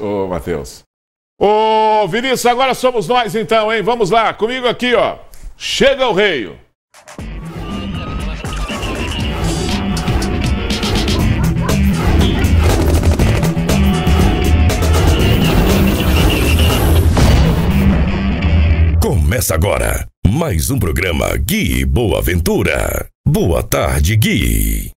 ô Matheus. Ô, Vinícius, agora somos nós então, hein? Vamos lá, comigo aqui, ó. Chega o rei. Começa agora mais um programa Gui Boa Ventura. Boa tarde, Gui.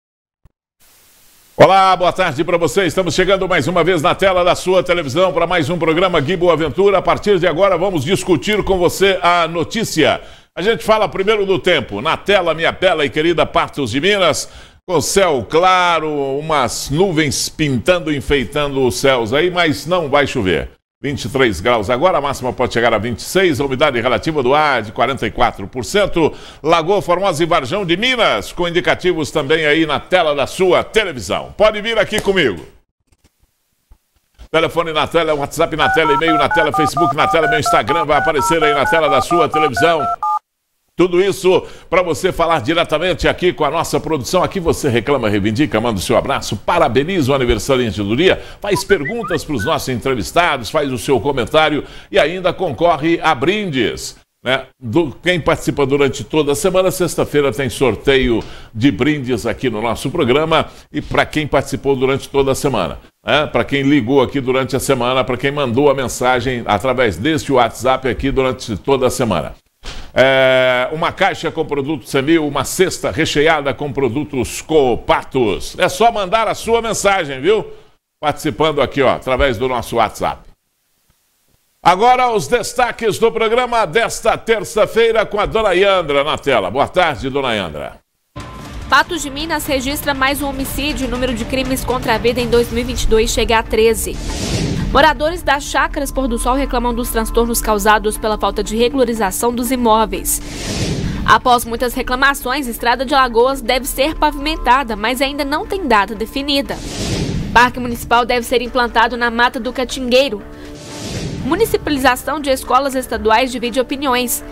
Olá, boa tarde para você. Estamos chegando mais uma vez na tela da sua televisão para mais um programa Gui Boa Aventura. A partir de agora vamos discutir com você a notícia. A gente fala primeiro do tempo. Na tela, minha bela e querida Patos de Minas, com céu claro, umas nuvens pintando, enfeitando os céus aí, mas não vai chover. 23 graus agora, a máxima pode chegar a 26, a umidade relativa do ar de 44%. Lagoa Formosa e Varjão de Minas, com indicativos também aí na tela da sua televisão. Pode vir aqui comigo. Telefone na tela, é WhatsApp na tela, e-mail na tela, Facebook na tela, meu Instagram vai aparecer aí na tela da sua televisão. Tudo isso para você falar diretamente aqui com a nossa produção. Aqui você reclama, reivindica, manda o seu abraço, parabeniza o aniversário de dia, faz perguntas para os nossos entrevistados, faz o seu comentário e ainda concorre a brindes. Né? Do, quem participa durante toda a semana, sexta-feira tem sorteio de brindes aqui no nosso programa e para quem participou durante toda a semana. Né? Para quem ligou aqui durante a semana, para quem mandou a mensagem através deste WhatsApp aqui durante toda a semana. É, uma caixa com produtos Semil, uma cesta recheada com produtos Copatos. É só mandar a sua mensagem, viu? Participando aqui, ó, através do nosso WhatsApp. Agora os destaques do programa desta terça-feira com a dona Yandra na tela. Boa tarde, dona Yandra. Patos de Minas registra mais um homicídio. O número de crimes contra a vida em 2022 chega a 13. Moradores das chácaras Pôr do Sol reclamam dos transtornos causados pela falta de regularização dos imóveis. Após muitas reclamações, estrada de Lagoas deve ser pavimentada, mas ainda não tem data definida. Parque municipal deve ser implantado na Mata do Catingueiro. Municipalização de escolas estaduais divide opiniões.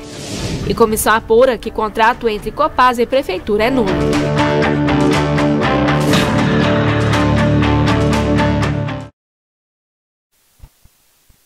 E comissão apura que contrato entre Copasa e Prefeitura é nulo.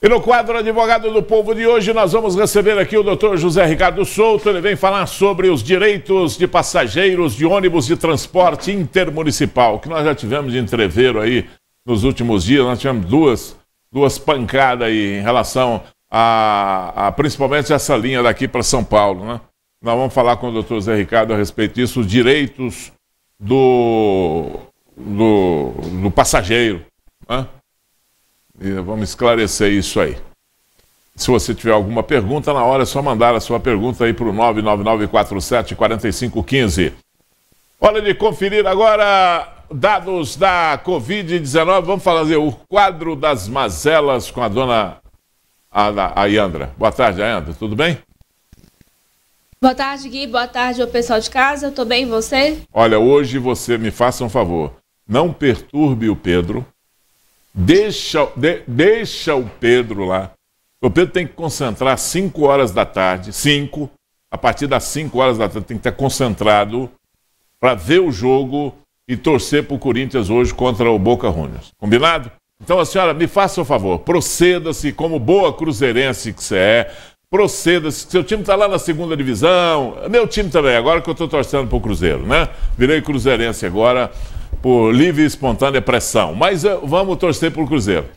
E no quadro Advogado do Povo de hoje, nós vamos receber aqui o doutor José Ricardo Souto. Ele vem falar sobre os direitos de passageiros de ônibus de transporte intermunicipal, que nós já tivemos de entrever aí nos últimos dias. Nós tivemos duas, duas pancadas aí em relação a, a principalmente essa linha daqui para São Paulo. Né? Nós vamos falar com o doutor José Ricardo a respeito disso, os direitos do, do, do passageiro. Né? E vamos esclarecer isso aí. Se você tiver alguma pergunta, na hora é só mandar a sua pergunta aí para o 999-47-4515. Hora de conferir agora dados da Covid-19. Vamos fazer o quadro das mazelas com a dona Ayandra. Boa tarde, Ayandra. Tudo bem? Boa tarde, Gui. Boa tarde ao pessoal de casa. Eu tô bem, e você? Olha, hoje você me faça um favor. Não perturbe o Pedro, Deixa, de, deixa o Pedro lá. O Pedro tem que concentrar 5 horas da tarde, 5, a partir das 5 horas da tarde, tem que estar concentrado para ver o jogo e torcer para o Corinthians hoje contra o Boca Juniors. Combinado? Então, a senhora, me faça o favor, proceda-se como boa cruzeirense que você é, proceda-se. Seu time está lá na segunda divisão, meu time também, agora que eu estou torcendo para o Cruzeiro, né? Virei cruzeirense agora, por livre e espontânea pressão. Mas eh, vamos torcer para o Cruzeiro.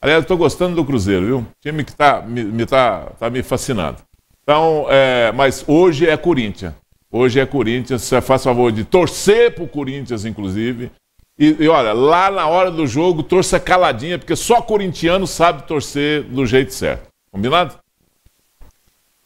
Aliás, estou gostando do Cruzeiro, viu? O time que está me, me, tá, tá me fascinando. Então, é, mas hoje é Corinthians. Hoje é Corinthians. Você faz favor de torcer para o Corinthians, inclusive. E, e, olha, lá na hora do jogo, torça caladinha, porque só corintiano sabe torcer do jeito certo. Combinado?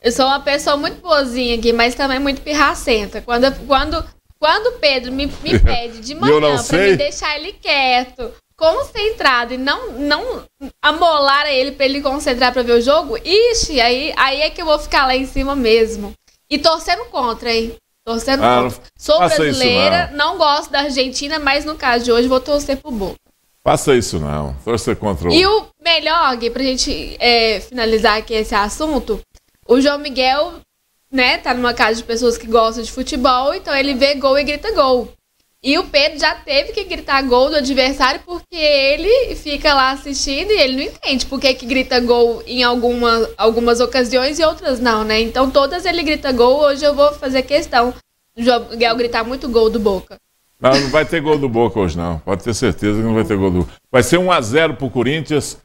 Eu sou uma pessoa muito boazinha aqui, mas também muito pirracenta. Quando, quando quando Pedro me, me pede de manhã para me deixar ele quieto, concentrado e não não amolar ele para ele concentrar para ver o jogo, ixi, aí, aí é que eu vou ficar lá em cima mesmo. E torcendo contra, hein? Torcendo ah, contra. Sou brasileira, não. não. gosto da Argentina, mas no caso de hoje vou torcer pro Boca. Faça isso não, torcer contra o... E o melhor, Gui, pra gente é, finalizar aqui esse assunto, o João Miguel né, tá numa casa de pessoas que gostam de futebol, então ele vê gol e grita gol. E o Pedro já teve que gritar gol do adversário porque ele fica lá assistindo e ele não entende por que, que grita gol em alguma, algumas ocasiões e outras não, né? Então todas ele grita gol, hoje eu vou fazer questão de Gabriel gritar muito gol do Boca. Não, não vai ter gol do Boca hoje não, pode ter certeza que não vai ter gol do Vai ser 1 a 0 pro Corinthians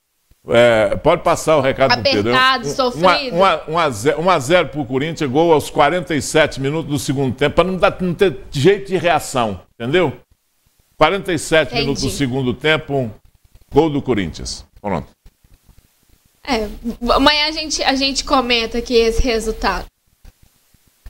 é, pode passar o recado Apertado, pro Pedro. sofrido. 1x0 para o Corinthians, gol aos 47 minutos do segundo tempo, para não, não ter jeito de reação, entendeu? 47 Entendi. minutos do segundo tempo, gol do Corinthians. Pronto. É, amanhã a gente, a gente comenta aqui esse resultado.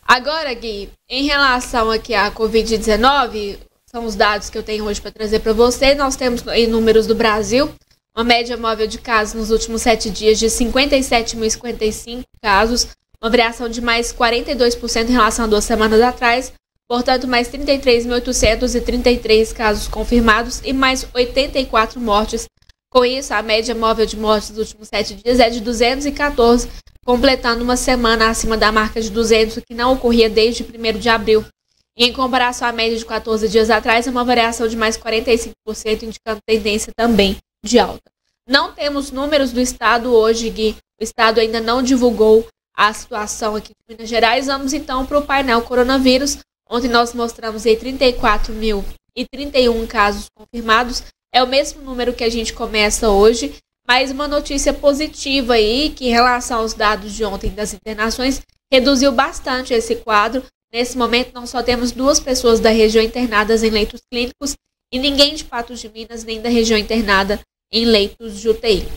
Agora, Gui, em relação aqui à Covid-19, são os dados que eu tenho hoje para trazer para você. Nós temos em números do Brasil uma média móvel de casos nos últimos sete dias de 57.055 casos, uma variação de mais 42% em relação a duas semanas atrás, portanto, mais 33.833 casos confirmados e mais 84 mortes. Com isso, a média móvel de mortes nos últimos sete dias é de 214, completando uma semana acima da marca de 200, o que não ocorria desde 1 de abril. em comparação à média de 14 dias atrás, é uma variação de mais 45%, indicando tendência também de alta. Não temos números do estado hoje, Gui. O estado ainda não divulgou a situação aqui de Minas Gerais. Vamos então para o painel coronavírus. Ontem nós mostramos aí 34.031 casos confirmados. É o mesmo número que a gente começa hoje. Mas uma notícia positiva aí, que em relação aos dados de ontem das internações, reduziu bastante esse quadro. Nesse momento, nós só temos duas pessoas da região internadas em leitos clínicos e ninguém de Patos de Minas, nem da região internada em leitos de UTI.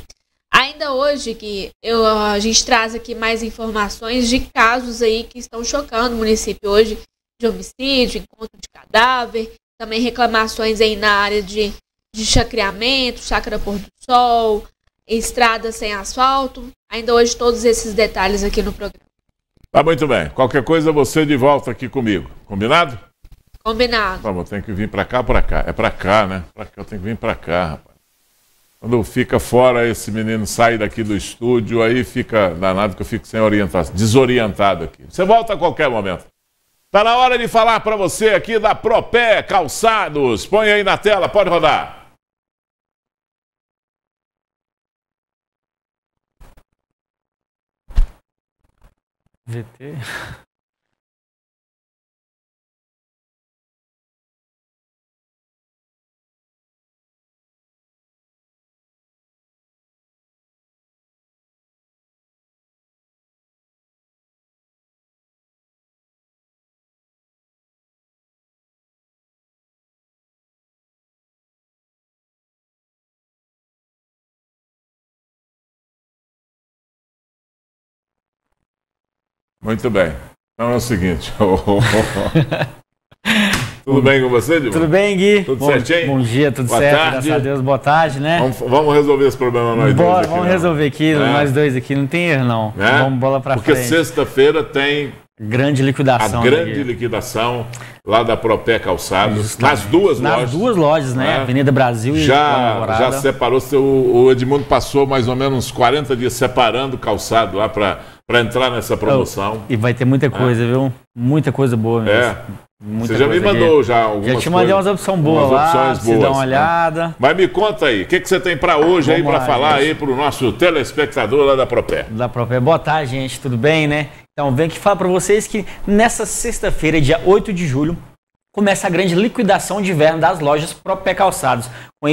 Ainda hoje que eu, a gente traz aqui mais informações de casos aí que estão chocando o município hoje de homicídio, encontro de cadáver, também reclamações aí na área de, de chacreamento, chácara pôr do sol, estrada sem asfalto. Ainda hoje todos esses detalhes aqui no programa. Tá muito bem. Qualquer coisa você de volta aqui comigo. Combinado? Combinado. Tá bom, eu tenho que vir para cá, para cá. É para cá, né? Pra cá, eu tenho que vir para cá, rapaz. Quando fica fora, esse menino sai daqui do estúdio, aí fica danado que eu fico sem orientação, desorientado aqui. Você volta a qualquer momento. Tá na hora de falar para você aqui da Propé Calçados. Põe aí na tela, pode rodar. GT. Muito bem. Então é o seguinte. Tudo bem com você, Dilma? Tudo bem, Gui? Tudo bom, certinho? Bom dia, tudo boa certo, tarde. graças a Deus, boa tarde, né? Vamos, vamos resolver esse problema nós Bora, dois. vamos não. Né? resolver aqui, é. nós dois aqui, não tem erro não. É? Vamos bola pra Porque frente. Porque sexta-feira tem... Grande liquidação. A né, grande né, liquidação lá da Propé Calçados, Justamente. nas duas nas lojas. Nas duas lojas, né? né? Avenida Brasil já, e Já separou, o Edmundo passou mais ou menos uns 40 dias separando o calçado lá para para entrar nessa promoção. e vai ter muita é. coisa, é. viu? Muita coisa boa é. mesmo. É. Muita Você já me mandou aqui. já algumas Já te mandei coisas, umas opções boas umas opções lá, boas, dá uma né? olhada. Né? Mas me conta aí, o que, que você tem para hoje Vamos aí para falar gente. aí para o nosso telespectador lá da Propé? Da Propé. Boa tarde, gente, tudo bem, né? Então, vem aqui falar para vocês que nessa sexta-feira, dia 8 de julho, começa a grande liquidação de inverno das lojas Propé Calçados,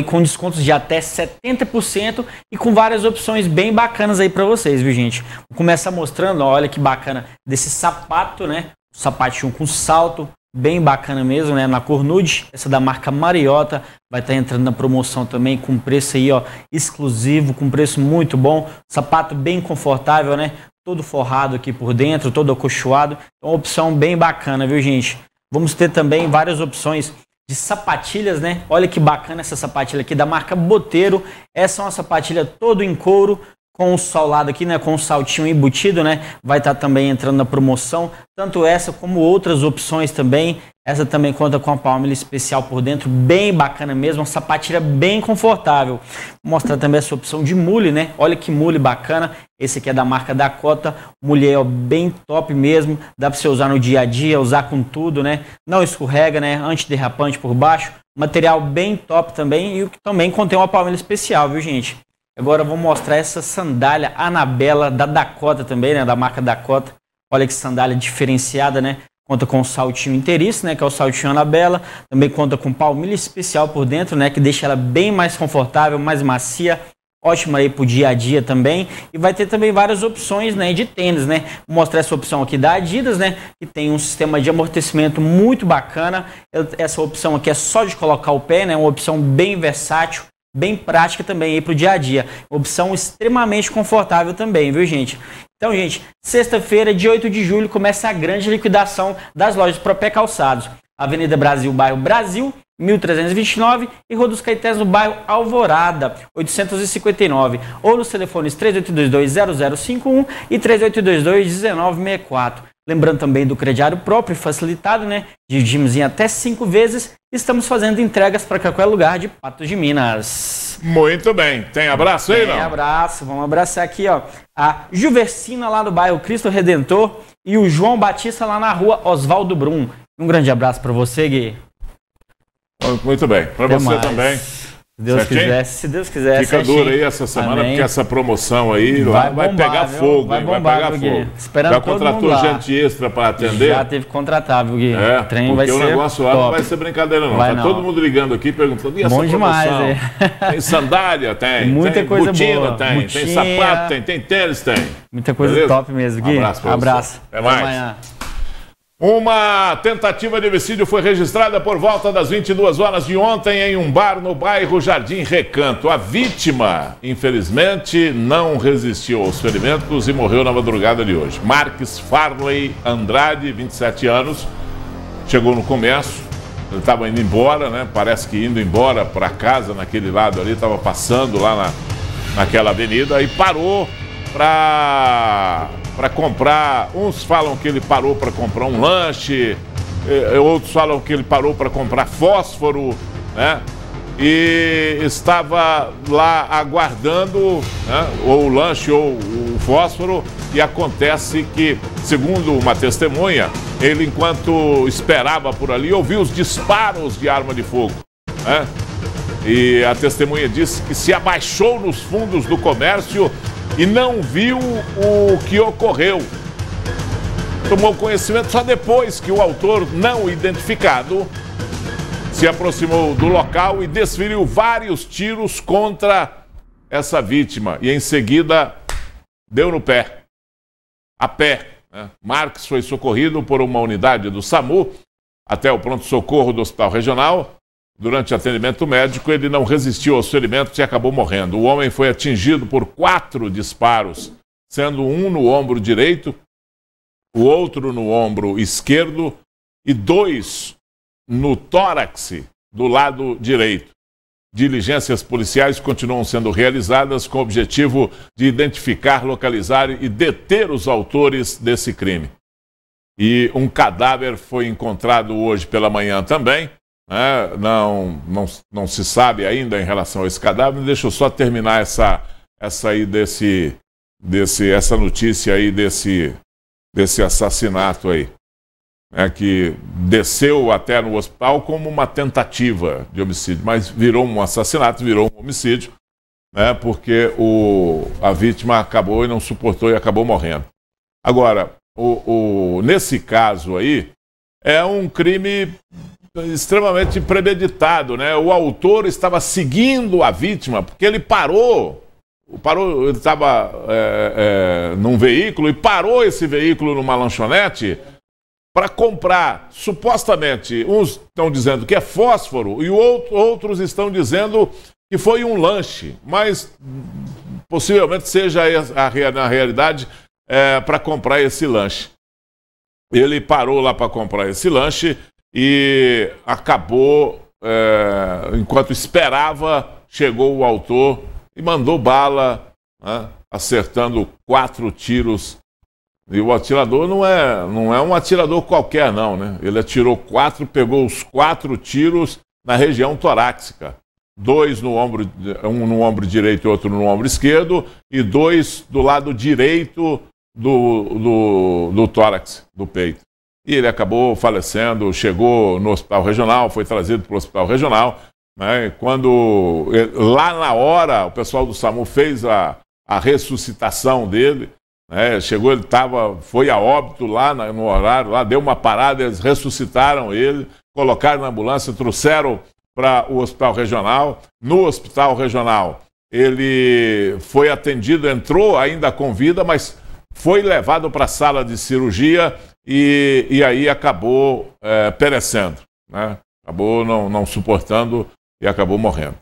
com descontos de até 70% e com várias opções bem bacanas aí para vocês, viu gente? começa mostrando, olha que bacana, desse sapato, né? Sapatinho com salto, bem bacana mesmo, né? Na cor nude, essa da marca Mariota, vai estar tá entrando na promoção também com preço aí, ó, exclusivo, com preço muito bom, sapato bem confortável, né? Todo forrado aqui por dentro, todo acolchoado, então opção bem bacana, viu gente? Vamos ter também várias opções de sapatilhas, né? Olha que bacana essa sapatilha aqui da marca Boteiro. Essa é uma sapatilha todo em couro, com o solado aqui, né? Com o saltinho embutido, né? Vai estar tá também entrando na promoção. Tanto essa como outras opções também. Essa também conta com a palmilha especial por dentro, bem bacana mesmo, uma sapatilha bem confortável. Vou mostrar também essa opção de mule, né? Olha que mule bacana. Esse aqui é da marca Dakota, mulher ó, bem top mesmo. Dá para você usar no dia a dia, usar com tudo, né? Não escorrega, né? Antiderrapante por baixo. Material bem top também e o que também contém uma palmilha especial, viu, gente? Agora eu vou mostrar essa sandália Anabela da Dakota também, né? Da marca Dakota. Olha que sandália diferenciada, né? conta com o saltinho inteiriço, né, que é o saltinho Anabela, também conta com palmilha especial por dentro, né, que deixa ela bem mais confortável, mais macia, ótima aí pro dia a dia também. E vai ter também várias opções, né, de tênis, né? Vou mostrar essa opção aqui da Adidas, né, que tem um sistema de amortecimento muito bacana. Essa opção aqui é só de colocar o pé, né, uma opção bem versátil bem prática também aí para o dia a dia. Opção extremamente confortável também, viu gente? Então, gente, sexta-feira, dia 8 de julho, começa a grande liquidação das lojas Propé Calçados. Avenida Brasil, bairro Brasil, 1329 e Rua dos Caetés, no bairro Alvorada, 859, ou nos telefones 3822 0051 e 3822 1964. Lembrando também do crediário próprio facilitado, né? Dividimos em até cinco vezes. Estamos fazendo entregas para qualquer lugar de Patos de Minas. Muito bem. Tem abraço aí, não? Tem abraço. Vamos abraçar aqui, ó. A Juversina lá no bairro Cristo Redentor e o João Batista lá na rua Oswaldo Brum. Um grande abraço para você, Gui. Muito bem. Para você mais. também. Se Deus quiser, se Deus quiser. Fica certinho. dura aí essa semana, Amém. porque essa promoção aí vai, vai pegar viu? fogo, vai, bombar, vai pegar fogo. Esperando Já contratou gente lá. extra para atender? Já teve que contratar, viu, Gui? É, o trem porque o negócio lá não vai ser brincadeira, não. Vai, tá não. todo mundo ligando aqui perguntando. E essa Bom demais, é. Tem sandália, tem. Muita tem coisa boa. Tem, tem sapato, tem, tem tênis, tem. Muita coisa Beleza? top mesmo, Gui. Um abraço. Pra abraço. Você. Até, Até mais. Amanhã. Uma tentativa de homicídio foi registrada por volta das 22 horas de ontem em um bar no bairro Jardim Recanto. A vítima, infelizmente, não resistiu aos ferimentos e morreu na madrugada de hoje. Marques Farley Andrade, 27 anos, chegou no comércio, ele estava indo embora, né? Parece que indo embora para casa naquele lado ali, estava passando lá na, naquela avenida e parou para para comprar. Uns falam que ele parou para comprar um lanche, eh, eh, outros falam que ele parou para comprar fósforo, né? E estava lá aguardando né? ou o lanche ou o fósforo. E acontece que, segundo uma testemunha, ele, enquanto esperava por ali, ouviu os disparos de arma de fogo. Né? E a testemunha disse que se abaixou nos fundos do comércio e não viu o que ocorreu. Tomou conhecimento só depois que o autor não identificado se aproximou do local e desferiu vários tiros contra essa vítima e em seguida deu no pé. A pé. Né? Marques foi socorrido por uma unidade do SAMU até o pronto-socorro do Hospital Regional Durante atendimento médico, ele não resistiu aos ferimentos e acabou morrendo. O homem foi atingido por quatro disparos, sendo um no ombro direito, o outro no ombro esquerdo e dois no tórax do lado direito. Diligências policiais continuam sendo realizadas com o objetivo de identificar, localizar e deter os autores desse crime. E um cadáver foi encontrado hoje pela manhã também, né? não, não, não se sabe ainda em relação a esse cadáver. Deixa eu só terminar essa, essa aí desse, desse, essa notícia aí desse, desse assassinato aí. Né, que desceu até no hospital como uma tentativa de homicídio, mas virou um assassinato, virou um homicídio, né, porque o, a vítima acabou e não suportou e acabou morrendo. Agora, o, o, nesse caso aí, é um crime extremamente premeditado, né? O autor estava seguindo a vítima, porque ele parou, parou ele estava é, é, num veículo e parou esse veículo numa lanchonete para comprar, supostamente, uns estão dizendo que é fósforo e outros estão dizendo que foi um lanche, mas possivelmente seja a, realidade é, para comprar esse lanche. Ele parou lá para comprar esse lanche e acabou, é, enquanto esperava, chegou o autor e mandou bala, né, acertando quatro tiros. E o atirador não é, não é um atirador qualquer, não, né? Ele atirou quatro, pegou os quatro tiros na região torácica. Dois no ombro, um no ombro direito e outro no ombro esquerdo, e dois do lado direito do, do, do tórax, do peito e ele acabou falecendo, chegou no hospital regional, foi trazido para o hospital regional. Né? Quando lá na hora o pessoal do SAMU fez a, a ressuscitação dele, né? chegou, ele tava, foi a óbito lá na, no horário, lá deu uma parada, eles ressuscitaram ele, colocaram na ambulância, trouxeram para o hospital regional. No hospital regional, ele foi atendido, entrou ainda com vida, mas foi levado para a sala de cirurgia e, e aí acabou é, perecendo, né? acabou não, não suportando e acabou morrendo.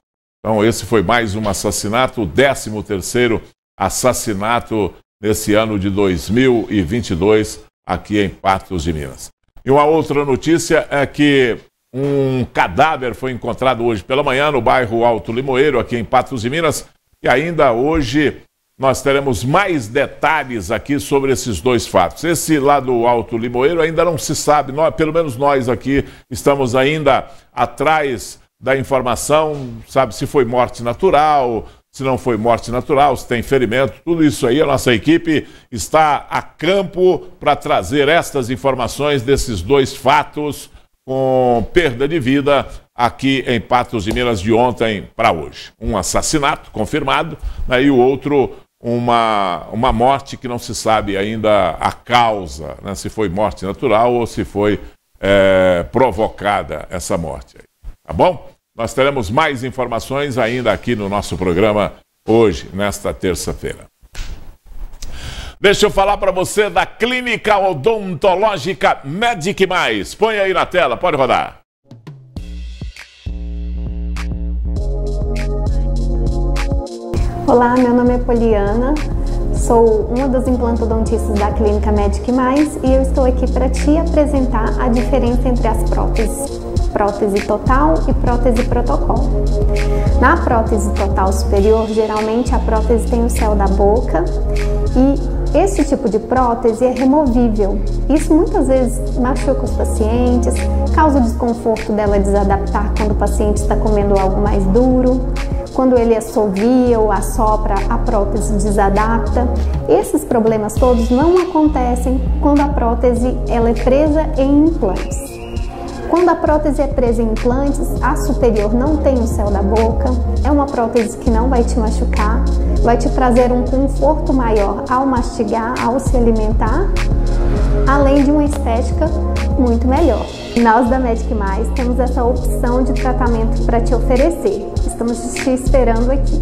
Então esse foi mais um assassinato, o 13 terceiro assassinato nesse ano de 2022 aqui em Patos de Minas. E uma outra notícia é que um cadáver foi encontrado hoje pela manhã no bairro Alto Limoeiro, aqui em Patos de Minas, e ainda hoje nós teremos mais detalhes aqui sobre esses dois fatos. Esse lá do Alto Limoeiro ainda não se sabe, nós, pelo menos nós aqui estamos ainda atrás da informação, sabe se foi morte natural, se não foi morte natural, se tem ferimento, tudo isso aí a nossa equipe está a campo para trazer estas informações desses dois fatos com perda de vida aqui em Patos de Minas de ontem para hoje. Um assassinato confirmado né, e o outro uma, uma morte que não se sabe ainda a causa, né? se foi morte natural ou se foi é, provocada essa morte. Tá bom? Nós teremos mais informações ainda aqui no nosso programa hoje, nesta terça-feira. Deixa eu falar para você da Clínica Odontológica Medic Mais. Põe aí na tela, pode rodar. Olá, meu nome é Poliana, sou uma dos implantodontistas da Clínica Medic Mais e eu estou aqui para te apresentar a diferença entre as próteses prótese total e prótese protocolo. Na prótese total superior, geralmente a prótese tem o céu da boca e esse tipo de prótese é removível. Isso muitas vezes machuca os pacientes, causa o desconforto dela desadaptar quando o paciente está comendo algo mais duro quando ele assovia ou assopra, a prótese desadapta. Esses problemas todos não acontecem quando a prótese ela é presa em implantes. Quando a prótese é presa em implantes, a superior não tem o céu da boca, é uma prótese que não vai te machucar, vai te trazer um conforto maior ao mastigar, ao se alimentar, além de uma estética muito melhor. Nós da Medic Mais temos essa opção de tratamento para te oferecer. Estamos te esperando aqui.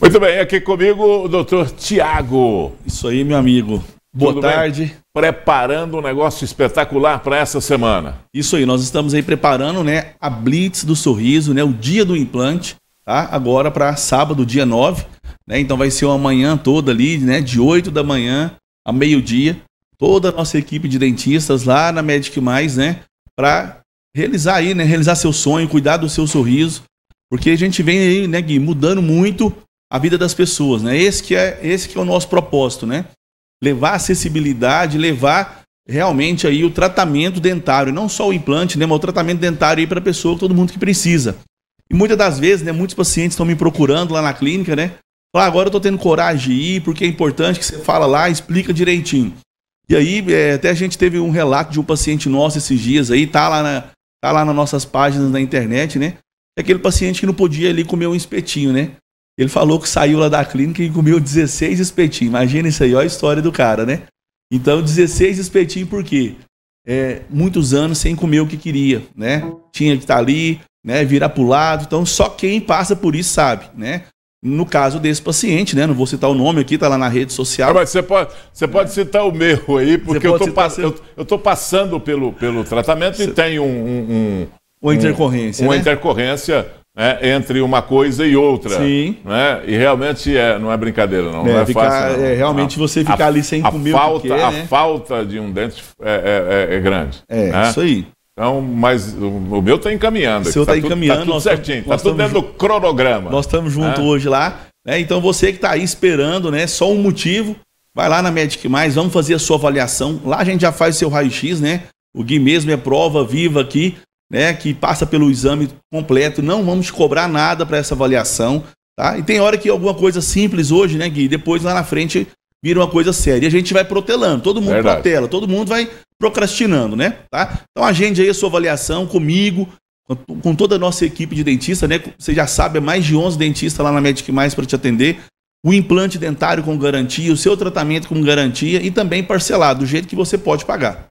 Muito bem, aqui comigo o doutor Tiago. Isso aí, meu amigo. Boa Tudo tarde. Bem? Preparando um negócio espetacular para essa semana. Isso aí, nós estamos aí preparando, né, a Blitz do Sorriso, né, o dia do implante, tá? Agora para sábado, dia 9, né? Então vai ser uma manhã toda ali, né, de 8 da manhã a meio-dia, toda a nossa equipe de dentistas lá na Medic Mais, né? Para realizar aí, né? Realizar seu sonho, cuidar do seu sorriso. Porque a gente vem aí, né, Gui, mudando muito a vida das pessoas, né? Esse que é, esse que é o nosso propósito, né? Levar acessibilidade, levar realmente aí o tratamento dentário, não só o implante, né, mas o tratamento dentário aí para pessoa, todo mundo que precisa. E muitas das vezes, né, muitos pacientes estão me procurando lá na clínica, né? Falar, agora eu tô tendo coragem de ir, porque é importante que você fala lá, explica direitinho. E aí, é, até a gente teve um relato de um paciente nosso esses dias aí, tá lá, na, tá lá nas nossas páginas na internet, né? É aquele paciente que não podia ali comer um espetinho, né? Ele falou que saiu lá da clínica e comeu 16 espetinhos. Imagina isso aí, olha a história do cara, né? Então, 16 espetinhos por quê? É, muitos anos sem comer o que queria, né? Tinha que estar tá ali, né? Virar pro lado. Então, só quem passa por isso sabe, né? No caso desse paciente, né? Não vou citar o nome aqui, tá lá na rede social. Ah, mas você pode, você pode é. citar o meu aí, porque eu tô, pass... eu, eu tô, passando pelo, pelo tratamento você... e tem um, um, um, Uma intercorrência. Um, né? Uma intercorrência né, entre uma coisa e outra. Sim. Né? E realmente é, não é brincadeira, não. É, não é ficar, fácil. Não. É, realmente a, você ficar a, ali sem comer. A falta, quer, né? a falta de um dente é, é, é, é, grande. É, né? isso aí. Então, mas o, meu está encaminhando. O seu está tá, tá encaminhando. Tudo, tá tudo certinho, está tudo dentro do cronograma. Nós estamos juntos né? hoje lá. Né? Então você que está aí esperando, né? Só um motivo, vai lá na Medic Mais, vamos fazer a sua avaliação. Lá a gente já faz seu raio-x, né? O Gui mesmo é prova viva aqui, né? Que passa pelo exame completo. Não vamos cobrar nada para essa avaliação. Tá? E tem hora que alguma coisa simples hoje, né, Gui? Depois lá na frente vira uma coisa séria. E a gente vai protelando, todo mundo Verdade. protela, todo mundo vai procrastinando, né? Tá? Então agende aí a sua avaliação comigo, com toda a nossa equipe de dentista, né? Você já sabe, é mais de 11 dentistas lá na Medic Mais para te atender. O implante dentário com garantia, o seu tratamento com garantia e também parcelado, do jeito que você pode pagar.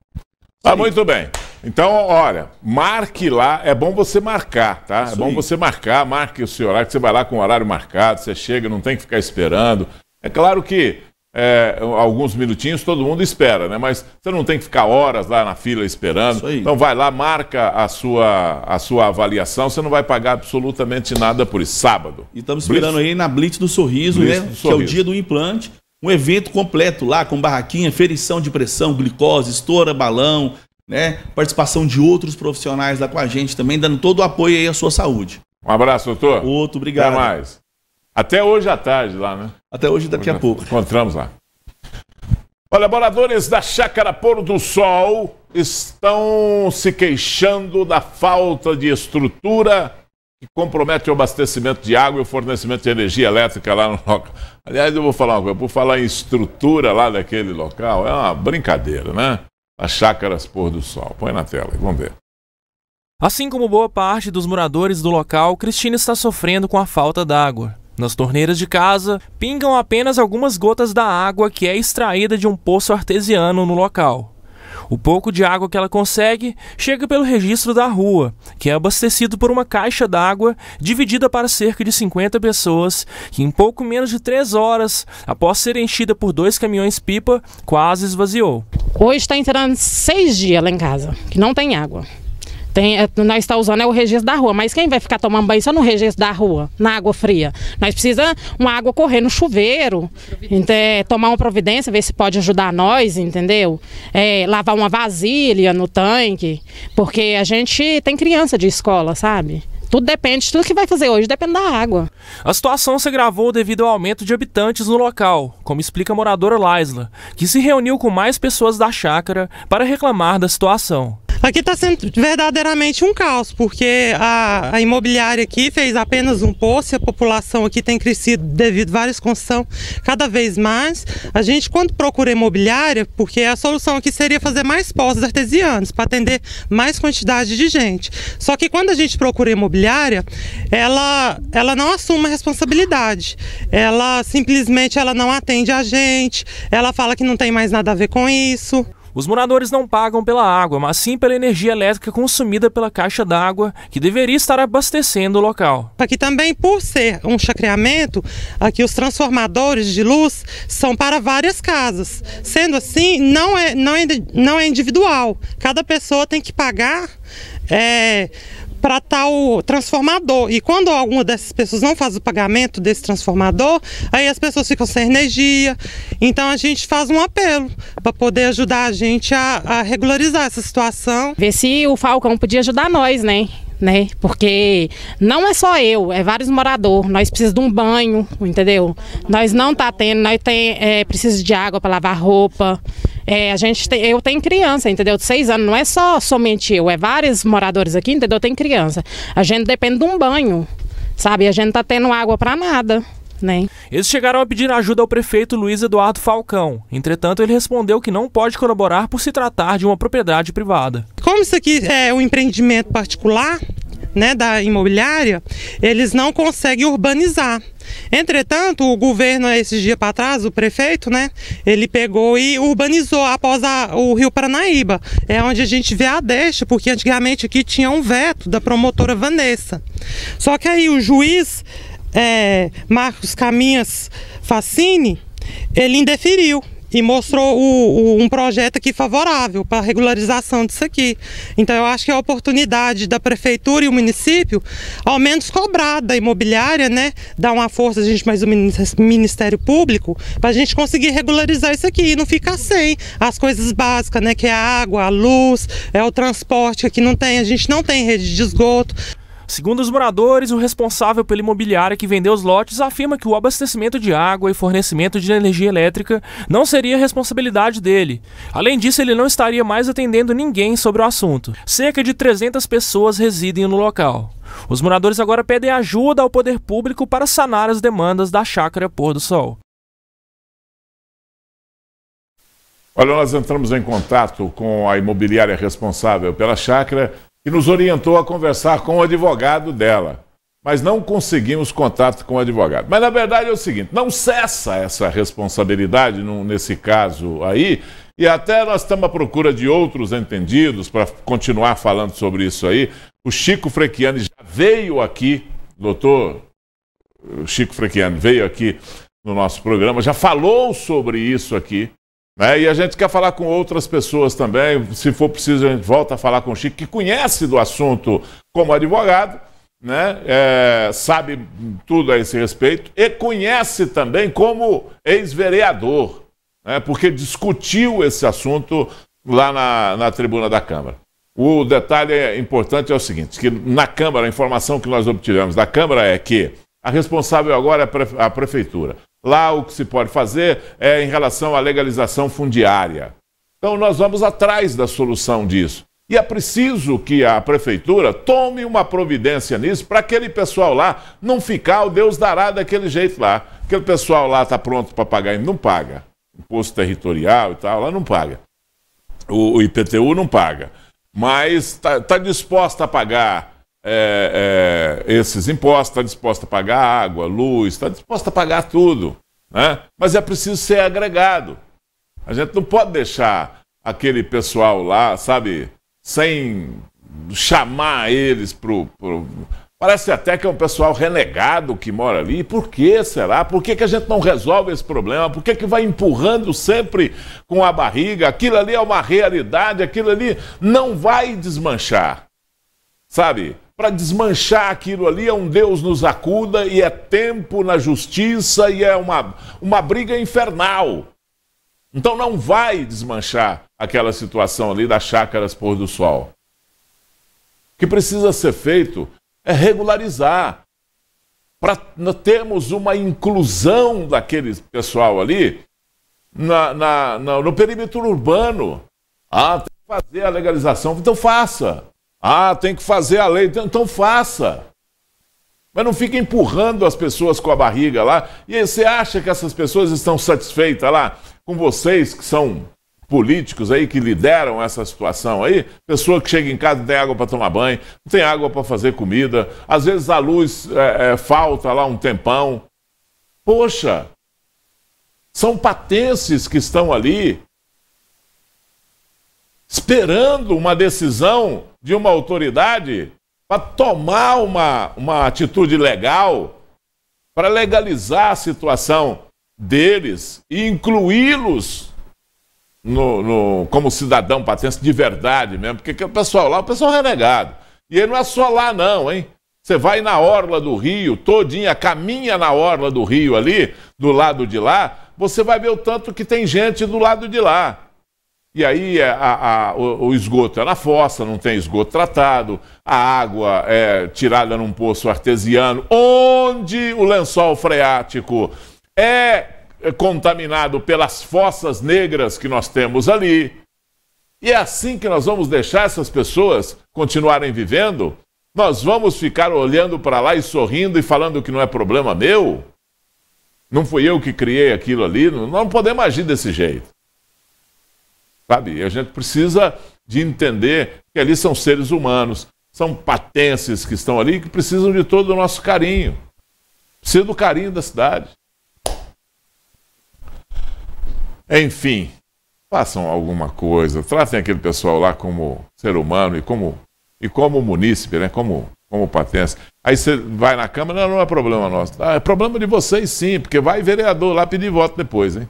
Tá ah, muito bem. Então, olha, marque lá, é bom você marcar, tá? É Isso é bom aí. você marcar, marque o seu horário, que você vai lá com o horário marcado, você chega, não tem que ficar esperando. É claro que é, alguns minutinhos, todo mundo espera, né? Mas você não tem que ficar horas lá na fila esperando. Então vai lá, marca a sua, a sua avaliação, você não vai pagar absolutamente nada por isso. Sábado. E estamos esperando Blitz. aí na Blitz do Sorriso, né? Blitz né? Do sorriso. Que é o dia do implante. Um evento completo lá, com barraquinha, ferição de pressão, glicose, estoura, balão, né? Participação de outros profissionais lá com a gente também, dando todo o apoio aí à sua saúde. Um abraço, doutor. Outro, obrigado. Até mais. Até hoje à tarde lá, né? Até hoje, daqui a pouco. Encontramos lá. Olha, moradores da Chácara Pôr do Sol estão se queixando da falta de estrutura que compromete o abastecimento de água e o fornecimento de energia elétrica lá no local. Aliás, eu vou falar uma coisa, por falar em estrutura lá daquele local, é uma brincadeira, né? As chácaras pôr do sol. Põe na tela e vamos ver. Assim como boa parte dos moradores do local, Cristina está sofrendo com a falta d'água. Nas torneiras de casa, pingam apenas algumas gotas da água que é extraída de um poço artesiano no local. O pouco de água que ela consegue chega pelo registro da rua, que é abastecido por uma caixa d'água dividida para cerca de 50 pessoas, que em pouco menos de 3 horas, após ser enchida por dois caminhões-pipa, quase esvaziou. Hoje está entrando seis dias lá em casa, que não tem água. Tem, é, nós está usando é o registro da rua, mas quem vai ficar tomando banho só no registro da rua, na água fria? Nós precisamos uma água correr no chuveiro, é, tomar uma providência, ver se pode ajudar nós, entendeu? É, lavar uma vasilha no tanque, porque a gente tem criança de escola, sabe? Tudo depende, tudo que vai fazer hoje depende da água. A situação se agravou devido ao aumento de habitantes no local, como explica a moradora Laisla, que se reuniu com mais pessoas da chácara para reclamar da situação. Aqui está sendo verdadeiramente um caos, porque a, a, imobiliária aqui fez apenas um poço e a população aqui tem crescido devido a várias construções cada vez mais. A gente, quando procura imobiliária, porque a solução aqui seria fazer mais poços artesianos para atender mais quantidade de gente. Só que quando a gente procura imobiliária, ela, ela não assume a responsabilidade. Ela simplesmente ela não atende a gente, ela fala que não tem mais nada a ver com isso. Os moradores não pagam pela água, mas sim pela energia elétrica consumida pela caixa d'água, que deveria estar abastecendo o local. Aqui também, por ser um chacreamento, aqui os transformadores de luz são para várias casas. Sendo assim, não é, não é, não é individual. Cada pessoa tem que pagar é, para tal transformador. E quando alguma dessas pessoas não faz o pagamento desse transformador, aí as pessoas ficam sem energia. Então a gente faz um apelo para poder ajudar a gente a, a regularizar essa situação. Ver se o Falcão podia ajudar nós, né? né? Porque não é só eu, é vários moradores. Nós precisamos de um banho, entendeu? Nós não tá tendo, nós tem, é, de água para lavar roupa. É, a gente tem, eu tenho criança, entendeu? De seis anos, não é só somente eu, é vários moradores aqui, entendeu? Tem criança. A gente depende de um banho, sabe? A gente tá tendo água para nada. nem. Né? Eles chegaram a pedir ajuda ao prefeito Luiz Eduardo Falcão. Entretanto, ele respondeu que não pode colaborar por se tratar de uma propriedade privada. Como isso aqui é um empreendimento particular, né, da imobiliária, eles não conseguem urbanizar. Entretanto, o governo, esses dias para trás, o prefeito, né, ele pegou e urbanizou após a, o Rio Paranaíba. É onde a gente vê a deixa, porque antigamente aqui tinha um veto da promotora Vanessa. Só que aí o juiz é, Marcos Caminhas Facini, ele indeferiu e mostrou o, o, um projeto aqui favorável para a regularização disso aqui. Então eu acho que é a oportunidade da prefeitura e o município, ao menos cobrar da imobiliária, né, dar uma força a gente mais o Ministério Público, para a gente conseguir regularizar isso aqui e não ficar sem as coisas básicas, né, que é a água, a luz, é o transporte, que aqui não tem, a gente não tem rede de esgoto. Segundo os moradores, o responsável pela imobiliária que vendeu os lotes afirma que o abastecimento de água e fornecimento de energia elétrica não seria responsabilidade dele. Além disso, ele não estaria mais atendendo ninguém sobre o assunto. Cerca de 300 pessoas residem no local. Os moradores agora pedem ajuda ao poder público para sanar as demandas da chácara Pôr do Sol. Olha, nós entramos em contato com a imobiliária responsável pela chácara e nos orientou a conversar com o advogado dela. Mas não conseguimos contato com o advogado. Mas na verdade é o seguinte: não cessa essa responsabilidade nesse caso aí, e até nós estamos à procura de outros entendidos para continuar falando sobre isso aí. O Chico Frechiani já veio aqui, doutor Chico Frechiani veio aqui no nosso programa, já falou sobre isso aqui. Né? E a gente quer falar com outras pessoas também. Se for preciso, a gente volta a falar com o Chico, que conhece do assunto como advogado, né? É, sabe tudo a esse respeito e conhece também como ex-vereador, né? porque discutiu esse assunto lá na, na tribuna da Câmara. O detalhe é importante é o seguinte: que na Câmara, a informação que nós obtivemos da Câmara é que a responsável agora é a prefeitura lá o que se pode fazer é em relação à legalização fundiária. Então nós vamos atrás da solução disso. E é preciso que a prefeitura tome uma providência nisso para aquele pessoal lá não ficar o Deus dará daquele jeito lá. Aquele pessoal lá está pronto para pagar e não paga. Imposto territorial e tal, lá não paga. O, IPTU não paga. Mas está tá disposta a pagar é, é, esses impostos, está disposta a pagar água, luz, está disposta a pagar tudo. Né? Mas é preciso ser agregado. A gente não pode deixar aquele pessoal lá, sabe, sem chamar eles para pro... Parece até que é um pessoal renegado que mora ali. Por que será? Por que, que a gente não resolve esse problema? Por que, que vai empurrando sempre com a barriga? Aquilo ali é uma realidade, aquilo ali não vai desmanchar. Sabe? para desmanchar aquilo ali, é um Deus nos acuda e é tempo na justiça e é uma, uma briga infernal. Então não vai desmanchar aquela situação ali das chácaras pôr do sol. O que precisa ser feito é regularizar para termos uma inclusão daquele pessoal ali na, na, na, no perímetro urbano. Ah, tem que fazer a legalização. Então faça. Ah, tem que fazer a lei. Então, então faça. Mas não fica empurrando as pessoas com a barriga lá. E você acha que essas pessoas estão satisfeitas lá com vocês que são políticos aí que lideram essa situação aí? Pessoa que chega em casa não tem água para tomar banho, não tem água para fazer comida, às vezes a luz é, é, falta lá um tempão. Poxa, são patenses que estão ali esperando uma decisão de uma autoridade para tomar uma, uma atitude legal, para legalizar a situação deles e incluí-los no, no, como cidadão patense de verdade mesmo, porque o pessoal lá, o pessoal é renegado. E ele não é só lá não, hein? Você vai na orla do rio, todinha, caminha na orla do rio ali, do lado de lá, você vai ver o tanto que tem gente do lado de lá. E aí é, a, a, o, o, esgoto é na fossa, não tem esgoto tratado, a água é tirada num poço artesiano, onde o lençol freático é contaminado pelas fossas negras que nós temos ali. E é assim que nós vamos deixar essas pessoas continuarem vivendo? Nós vamos ficar olhando para lá e sorrindo e falando que não é problema meu? Não fui eu que criei aquilo ali? Nós não podemos agir desse jeito. Sabe? E a gente precisa de entender que ali são seres humanos, são patenses que estão ali que precisam de todo o nosso carinho. Precisa do carinho da cidade. Enfim, façam alguma coisa, tratem aquele pessoal lá como ser humano e como e como munícipe, né? Como como patense. Aí você vai na Câmara, não, não é problema nosso. Ah, é problema de vocês sim, porque vai vereador lá pedir voto depois, hein?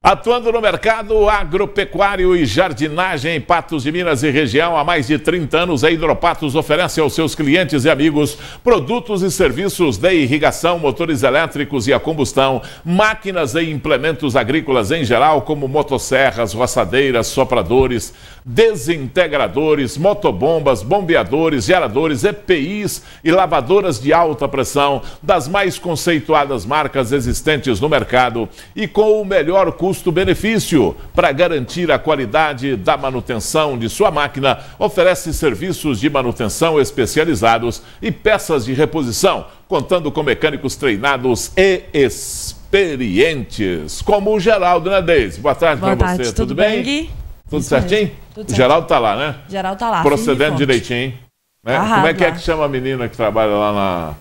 Atuando no mercado agropecuário e jardinagem em Patos de Minas e região há mais de 30 anos, a Hidropatos oferece aos seus clientes e amigos produtos e serviços de irrigação, motores elétricos e a combustão, máquinas e implementos agrícolas em geral, como motosserras, roçadeiras, sopradores, desintegradores, motobombas, bombeadores, geradores, EPIs e lavadoras de alta pressão das mais conceituadas marcas existentes no mercado e com o melhor custo custo-benefício. Para garantir a qualidade da manutenção de sua máquina, oferece serviços de manutenção especializados e peças de reposição, contando com mecânicos treinados e experientes. Como o Geraldo, né, Deise? Boa tarde para você. Tudo, tudo bem? bem? Tudo Isso certinho? Tudo Geraldo tá lá, né? Geraldo tá lá. Procedendo direitinho, hein? Né? Como é que é que chama a menina que trabalha lá na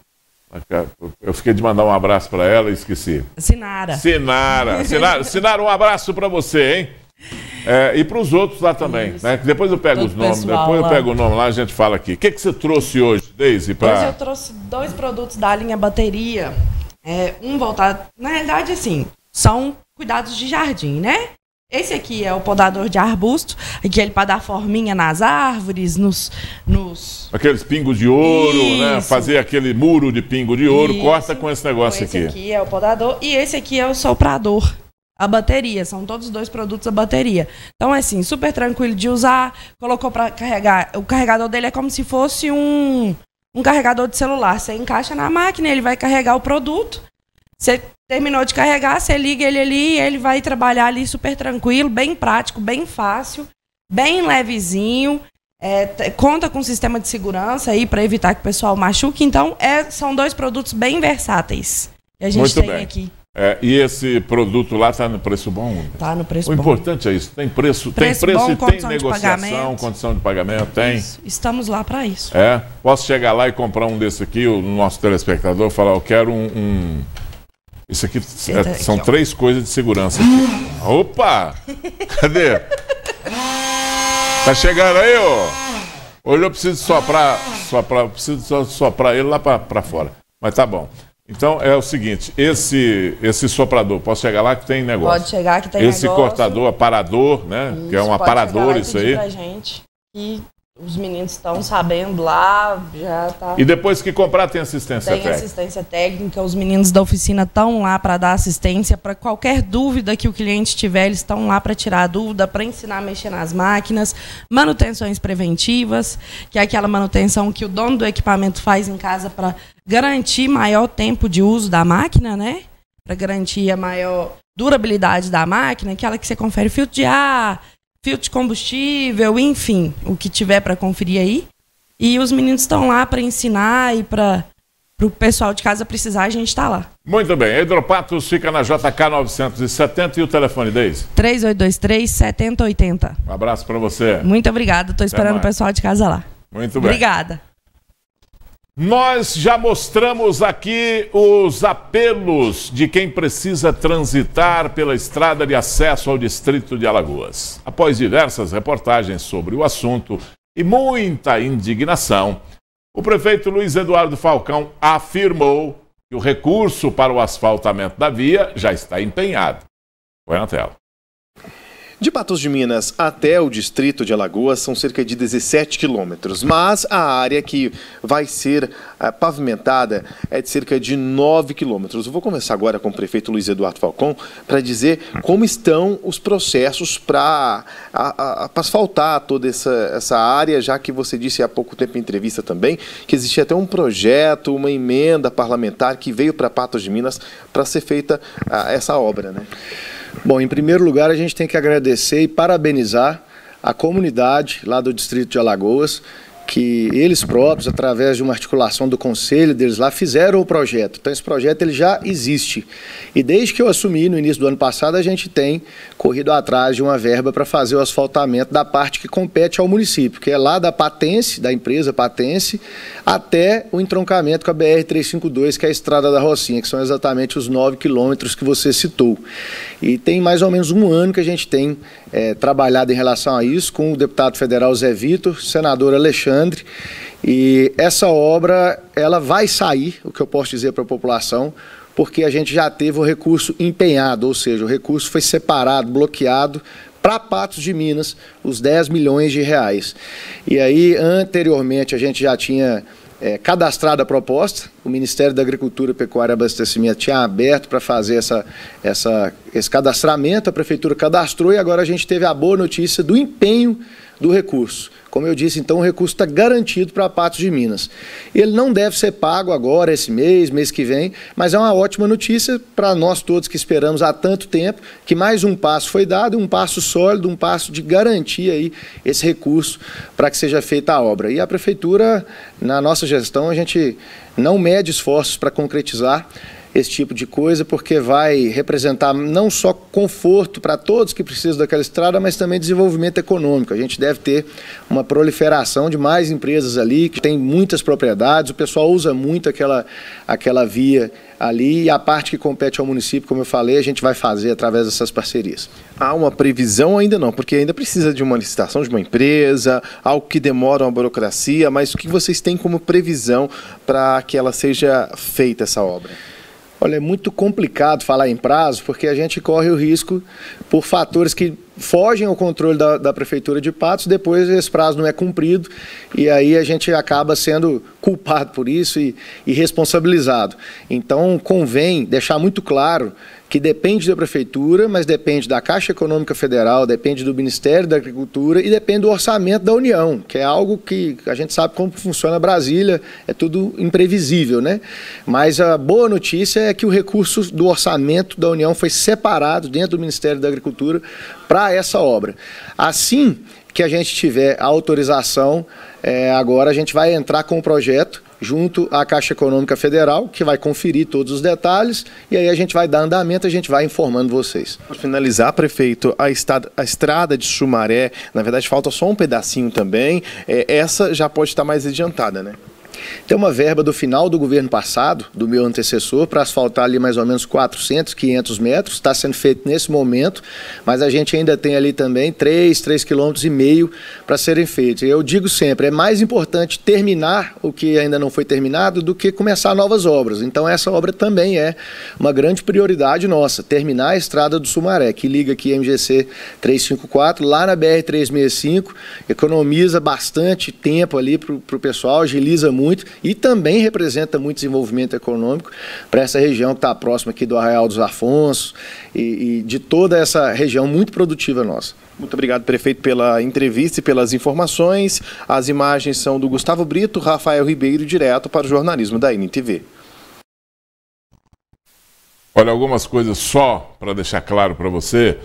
eu fiquei de mandar um abraço para ela e esqueci. Sinara. Sinara. Sinara, Sinara um abraço para você, hein? É, e para os outros lá também. Né? Depois eu pego Todo os nomes, pessoal, depois eu pego o nome lá a gente fala aqui. O que, que você trouxe hoje, Daisy? Pra... Hoje eu trouxe dois produtos da linha bateria. É, um voltado. Na realidade, assim, são cuidados de jardim, né? Esse aqui é o podador de arbusto, que ele para dar forminha nas árvores, nos, nos... Aqueles pingos de ouro, né? Isso. né? Fazer aquele muro de pingo de ouro, Isso. corta com esse negócio então, esse aqui. Esse aqui é o podador e esse aqui é o soprador. A bateria, são todos dois produtos a bateria. Então é assim, super tranquilo de usar, colocou para carregar. O carregador dele é como se fosse um, um carregador de celular. Você encaixa na máquina, ele vai carregar o produto você terminou de carregar, você liga ele ali, ele vai trabalhar ali super tranquilo, bem prático, bem fácil, bem levezinho. É, conta com sistema de segurança aí para evitar que o pessoal machuque. Então, é, são dois produtos bem versáteis que a gente Muito tem bem. aqui. É, e esse produto lá está no preço bom? Está no preço o bom. O importante é isso, tem preço, preço tem preço bom, e tem negociação, de condição de pagamento, tem. Isso. Estamos lá para isso. É, posso chegar lá e comprar um desse aqui, o nosso telespectador falar, eu quero um, um isso aqui é, são três coisas de segurança. Aqui. Opa! Cadê? Tá chegando aí, ó. Hoje eu preciso soprar, soprar, preciso soprar ele lá para fora. Mas tá bom. Então é o seguinte, esse esse soprador, posso chegar lá que tem negócio. Pode chegar que tem esse negócio. Esse cortador, aparador, né? Isso, que é um aparador isso aí. Pra gente. E os meninos estão sabendo lá, já tá. E depois que comprar tem assistência tem técnica. Tem assistência técnica, os meninos da oficina estão lá para dar assistência para qualquer dúvida que o cliente tiver, eles estão lá para tirar a dúvida, para ensinar a mexer nas máquinas, manutenções preventivas, que é aquela manutenção que o dono do equipamento faz em casa para garantir maior tempo de uso da máquina, né? Para garantir a maior durabilidade da máquina, aquela que você confere filtro de ar, filtro de combustível, enfim, o que tiver para conferir aí. E os meninos estão lá para ensinar e para o pessoal de casa precisar, a gente está lá. Muito bem. Hidropatos fica na JK 970 e o telefone deles? 3823-7080. Um abraço para você. Muito obrigada. Estou esperando o pessoal de casa lá. Muito bem. Obrigada. Nós já mostramos aqui os apelos de quem precisa transitar pela estrada de acesso ao distrito de Alagoas. Após diversas reportagens sobre o assunto e muita indignação, o prefeito Luiz Eduardo Falcão afirmou que o recurso para o asfaltamento da via já está empenhado. Põe na tela. De Patos de Minas até o distrito de Alagoas são cerca de 17 quilômetros, mas a área que vai ser eh, pavimentada é de cerca de 9 quilômetros. Eu vou começar agora com o prefeito Luiz Eduardo Falcão para dizer como estão os processos para asfaltar toda essa, essa área, já que você disse há pouco tempo em entrevista também que existia até um projeto, uma emenda parlamentar que veio para Patos de Minas para ser feita a, ah, essa obra, né? Bom, em primeiro lugar, a gente tem que agradecer e parabenizar a comunidade lá do Distrito de Alagoas que eles próprios, através de uma articulação do conselho deles lá, fizeram o projeto. Então, esse projeto ele já existe. E desde que eu assumi, no início do ano passado, a gente tem corrido atrás de uma verba para fazer o asfaltamento da parte que compete ao município, que é lá da Patense, da empresa Patense, até o entroncamento com a BR-352, que é a Estrada da Rocinha, que são exatamente os 9 quilômetros que você citou. E tem mais ou menos um ano que a gente tem é, trabalhado em relação a isso com o deputado federal Zé Vitor, senador Alexandre. E essa obra, ela vai sair, o que eu posso dizer para a população, porque a gente já teve o recurso empenhado, ou seja, o recurso foi separado, bloqueado para Patos de Minas, os 10 milhões de reais. E aí, anteriormente, a gente já tinha é, cadastrada a proposta, o Ministério da Agricultura, Pecuária e Abastecimento tinha aberto para fazer essa, essa, esse cadastramento, a Prefeitura cadastrou e agora a gente teve a boa notícia do empenho do recurso. Como eu disse, então o recurso está garantido para Patos de Minas. Ele não deve ser pago agora, esse mês, mês que vem, mas é uma ótima notícia para nós todos que esperamos há tanto tempo que mais um passo foi dado, um passo sólido, um passo de garantia aí esse recurso para que seja feita a obra. E a prefeitura, na nossa gestão, a gente não mede esforços para concretizar esse tipo de coisa, porque vai representar não só conforto para todos que precisam daquela estrada, mas também desenvolvimento econômico. A gente deve ter uma proliferação de mais empresas ali, que tem muitas propriedades, o pessoal usa muito aquela, aquela via ali e a parte que compete ao município, como eu falei, a gente vai fazer através dessas parcerias. Há uma previsão ainda não, porque ainda precisa de uma licitação de uma empresa, algo que demora uma burocracia, mas o que vocês têm como previsão para que ela seja feita essa obra? Olha, é muito complicado falar em prazo, porque a gente corre o risco por fatores que fogem ao controle da, da, Prefeitura de Patos, depois esse prazo não é cumprido e aí a gente acaba sendo culpado por isso e, e responsabilizado. Então, convém deixar muito claro que depende da Prefeitura, mas depende da Caixa Econômica Federal, depende do Ministério da Agricultura e depende do orçamento da União, que é algo que a gente sabe como funciona Brasília, é tudo imprevisível, né? Mas a boa notícia é que o recurso do orçamento da União foi separado dentro do Ministério da Agricultura Agricultura para essa obra. Assim que a gente tiver a autorização, é, agora a gente vai entrar com o projeto junto à Caixa Econômica Federal, que vai conferir todos os detalhes e aí a gente vai dar andamento, a gente vai informando vocês. Para finalizar, prefeito, a, a estrada de Sumaré, na verdade falta só um pedacinho também, é, essa já pode estar mais adiantada, né? Tem uma verba do final do governo passado, do meu antecessor, para asfaltar ali mais ou menos 400, 500 metros. Está sendo feito nesse momento, mas a gente ainda tem ali também 3, 3 quilômetros e meio para serem feitos. Eu digo sempre, é mais importante terminar o que ainda não foi terminado do que começar novas obras. Então essa obra também é uma grande prioridade nossa, terminar a estrada do Sumaré, que liga aqui a MGC 354, lá na BR 365, economiza bastante tempo ali para o pessoal, agiliza muito muito e também representa muito desenvolvimento econômico para essa região que está próxima aqui do Arraial dos Afonso e, e de toda essa região muito produtiva nossa. Muito obrigado, prefeito, pela entrevista e pelas informações. As imagens são do Gustavo Brito, Rafael Ribeiro, direto para o jornalismo da NTV. Olha, algumas coisas só para deixar claro para você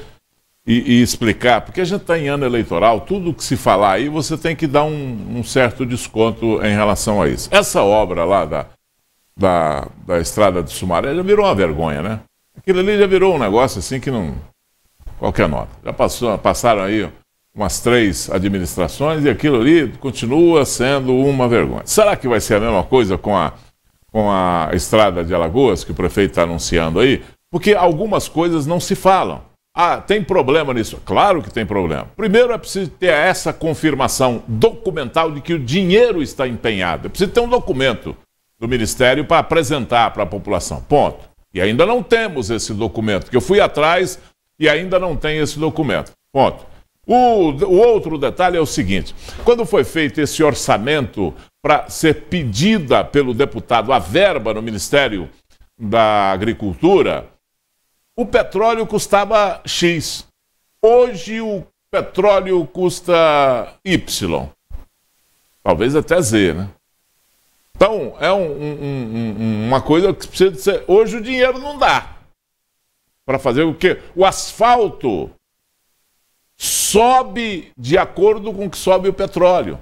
e, e explicar, porque a gente está em ano eleitoral, tudo que se falar aí você tem que dar um, um certo desconto em relação a isso. Essa obra lá da, da, da Estrada de Sumaré já virou uma vergonha, né? Aquilo ali já virou um negócio assim que não. Qualquer nota. Já passou, passaram aí umas três administrações e aquilo ali continua sendo uma vergonha. Será que vai ser a mesma coisa com a, com a estrada de Alagoas que o prefeito está anunciando aí? Porque algumas coisas não se falam. Ah, tem problema nisso? Claro que tem problema. Primeiro é preciso ter essa confirmação documental de que o dinheiro está empenhado. É preciso ter um documento do Ministério para apresentar para a população. Ponto. E ainda não temos esse documento, que eu fui atrás e ainda não tem esse documento. Ponto. O, o outro detalhe é o seguinte: quando foi feito esse orçamento para ser pedida pelo deputado a verba no Ministério da Agricultura, o petróleo custava X. Hoje o petróleo custa Y. Talvez até Z, né? Então, é um, um, um, uma coisa que precisa ser. Hoje o dinheiro não dá. Para fazer o quê? O asfalto sobe de acordo com o que sobe o petróleo.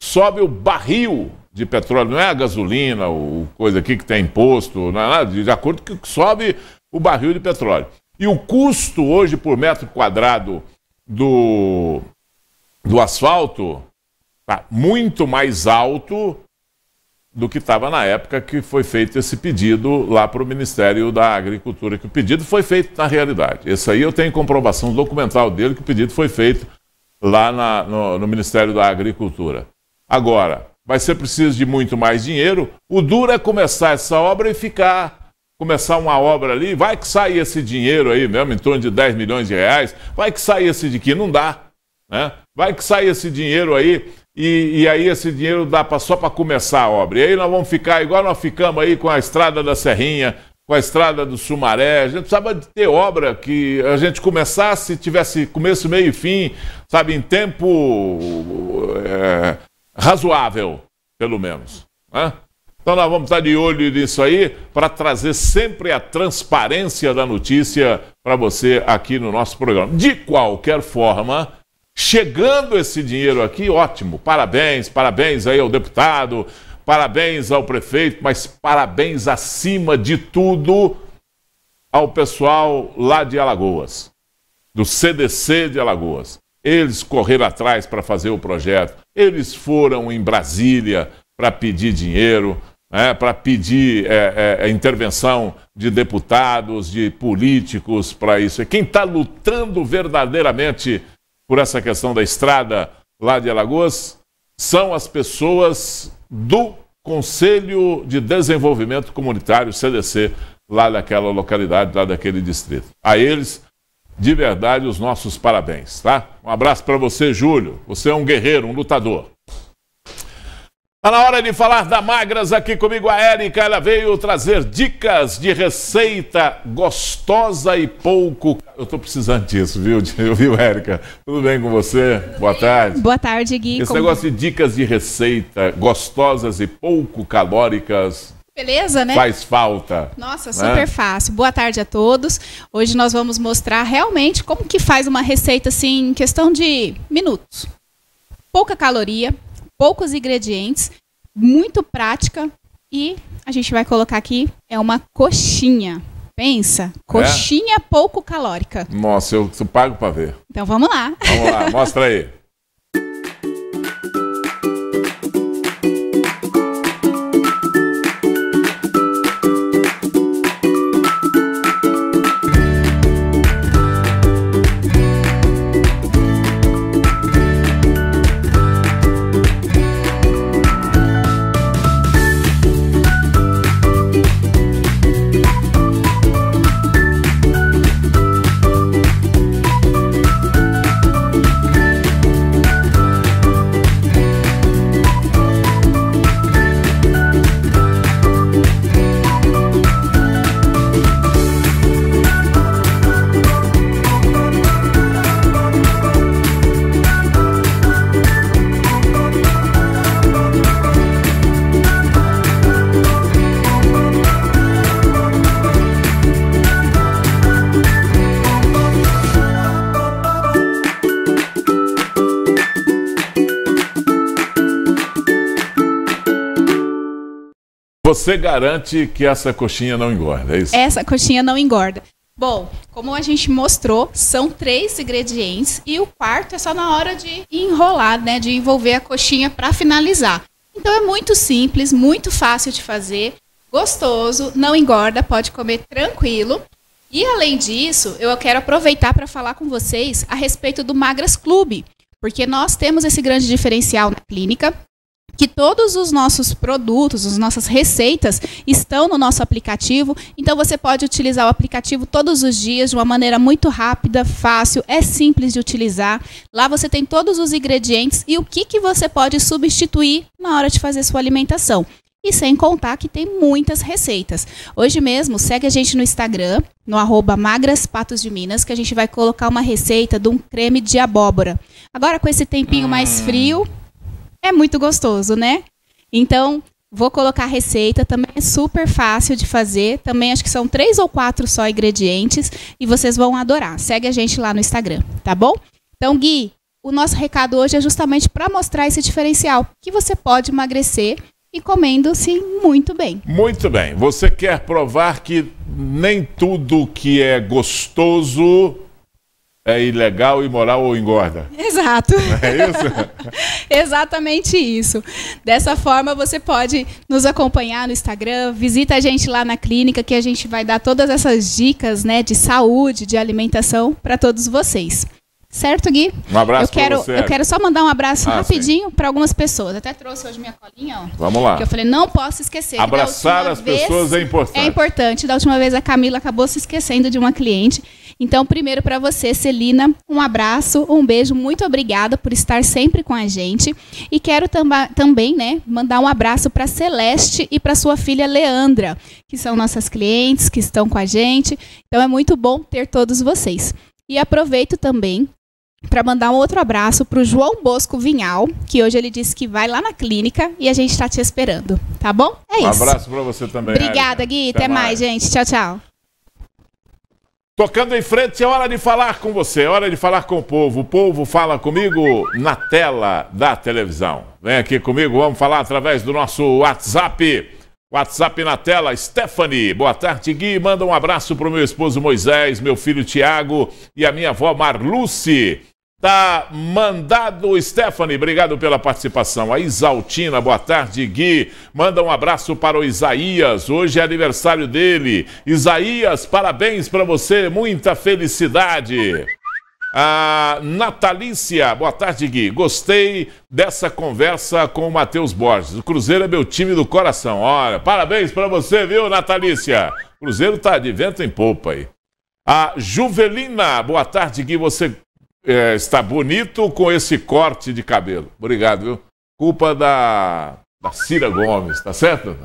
sobe o barril de petróleo, não é a gasolina, o coisa aqui que tem imposto, não é nada, de acordo com o que sobe o barril de petróleo. E o custo hoje por metro quadrado do, do asfalto está muito mais alto do que estava na época que foi feito esse pedido lá para o Ministério da Agricultura, que o pedido foi feito na realidade. Isso aí eu tenho comprovação documental dele que o pedido foi feito lá na, no, no Ministério da Agricultura. Agora, vai ser preciso de muito mais dinheiro. O duro é começar essa obra e ficar começar uma obra ali, vai que sai esse dinheiro aí mesmo, em torno de 10 milhões de reais, vai que sai esse de que não dá, né? Vai que sai esse dinheiro aí e, e aí esse dinheiro dá pra, só para começar a obra. E aí nós vamos ficar igual nós ficamos aí com a estrada da Serrinha, com a estrada do Sumaré. A gente precisava de ter obra que a gente começasse, tivesse começo, meio e fim, sabe, em tempo é, razoável, pelo menos. Né? Então nós vamos estar de olho nisso aí para trazer sempre a transparência da notícia para você aqui no nosso programa. De qualquer forma, chegando esse dinheiro aqui, ótimo. Parabéns, parabéns aí ao deputado, parabéns ao prefeito, mas parabéns acima de tudo ao pessoal lá de Alagoas, do CDC de Alagoas. Eles correram atrás para fazer o projeto. Eles foram em Brasília para pedir dinheiro, né, é, para pedir é, é, intervenção de deputados, de políticos para isso. E quem está lutando verdadeiramente por essa questão da estrada lá de Alagoas são as pessoas do Conselho de Desenvolvimento Comunitário, CDC, lá daquela localidade, lá daquele distrito. A eles, de verdade, os nossos parabéns, tá? Um abraço para você, Júlio. Você é um guerreiro, um lutador. Está na hora de falar da Magras aqui comigo, a Érica. Ela veio trazer dicas de receita gostosa e pouco. Eu estou precisando disso, viu, viu, Érica? Tudo bem com você? Boa tarde. Boa tarde, Gui. Esse Como... negócio de dicas de receita gostosas e pouco calóricas Beleza, né? Faz falta. Nossa, né? super né? fácil. Boa tarde a todos. Hoje nós vamos mostrar realmente como que faz uma receita assim em questão de minutos. Pouca caloria, poucos ingredientes, muito prática e a gente vai colocar aqui é uma coxinha. Pensa, é? coxinha é? pouco calórica. Nossa, eu pago para ver. Então vamos lá. Vamos lá, mostra aí. você garante que essa coxinha não engorda, é isso? Essa coxinha não engorda. Bom, como a gente mostrou, são três ingredientes e o quarto é só na hora de enrolar, né, de envolver a coxinha para finalizar. Então é muito simples, muito fácil de fazer, gostoso, não engorda, pode comer tranquilo. E além disso, eu quero aproveitar para falar com vocês a respeito do Magras Clube, porque nós temos esse grande diferencial na clínica que todos os nossos produtos, as nossas receitas estão no nosso aplicativo. Então você pode utilizar o aplicativo todos os dias de uma maneira muito rápida, fácil, é simples de utilizar. Lá você tem todos os ingredientes e o que, que você pode substituir na hora de fazer sua alimentação. E sem contar que tem muitas receitas. Hoje mesmo, segue a gente no Instagram, no arroba que a gente vai colocar uma receita de um creme de abóbora. Agora com esse tempinho mais hum. frio, é muito gostoso, né? Então, vou colocar a receita, também é super fácil de fazer. Também acho que são três ou quatro só ingredientes e vocês vão adorar. Segue a gente lá no Instagram, tá bom? Então, Gui, o nosso recado hoje é justamente para mostrar esse diferencial que você pode emagrecer e comendo-se muito bem. Muito bem. Você quer provar que nem tudo que é gostoso é ilegal, imoral ou engorda. Exato. Não é isso? Exatamente isso. Dessa forma, você pode nos acompanhar no Instagram, visita a gente lá na clínica, que a gente vai dar todas essas dicas né, de saúde, de alimentação para todos vocês. Certo, Gui? Um abraço eu quero, você. Eu quero só mandar um abraço ah, rapidinho para algumas pessoas. Até trouxe hoje minha colinha, ó. Vamos lá. Que eu falei, não posso esquecer. Abraçar as vez, pessoas é importante. É importante. Da última vez a Camila acabou se esquecendo de uma cliente então, primeiro para você, Celina, um abraço, um beijo, muito obrigada por estar sempre com a gente. E quero também, né, mandar um abraço para Celeste e para sua filha Leandra, que são nossas clientes, que estão com a gente. Então, é muito bom ter todos vocês. E aproveito também para mandar um outro abraço para o João Bosco Vinhal, que hoje ele disse que vai lá na clínica e a gente está te esperando, tá bom? É isso. Um abraço para você também. Obrigada, Gui. Até, até mais, mais, gente. Tchau, tchau. Tocando em frente, é hora de falar com você, é hora de falar com o povo. O povo fala comigo na tela da televisão. Vem aqui comigo, vamos falar através do nosso WhatsApp. WhatsApp na tela, Stephanie. Boa tarde, Gui. Manda um abraço para o meu esposo Moisés, meu filho Tiago e a minha avó Marluce. Tá mandado, Stephanie, obrigado pela participação. A Isaltina, boa tarde, Gui. Manda um abraço para o Isaías, hoje é aniversário dele. Isaías, parabéns para você, muita felicidade. A Natalícia, boa tarde, Gui. Gostei dessa conversa com o Matheus Borges. O Cruzeiro é meu time do coração. Olha, parabéns para você, viu, Natalícia? O Cruzeiro tá de vento em popa aí. A Juvelina, boa tarde, Gui. Você é, está bonito com esse corte de cabelo. Obrigado, viu? Culpa da, da Cira Gomes, tá certo?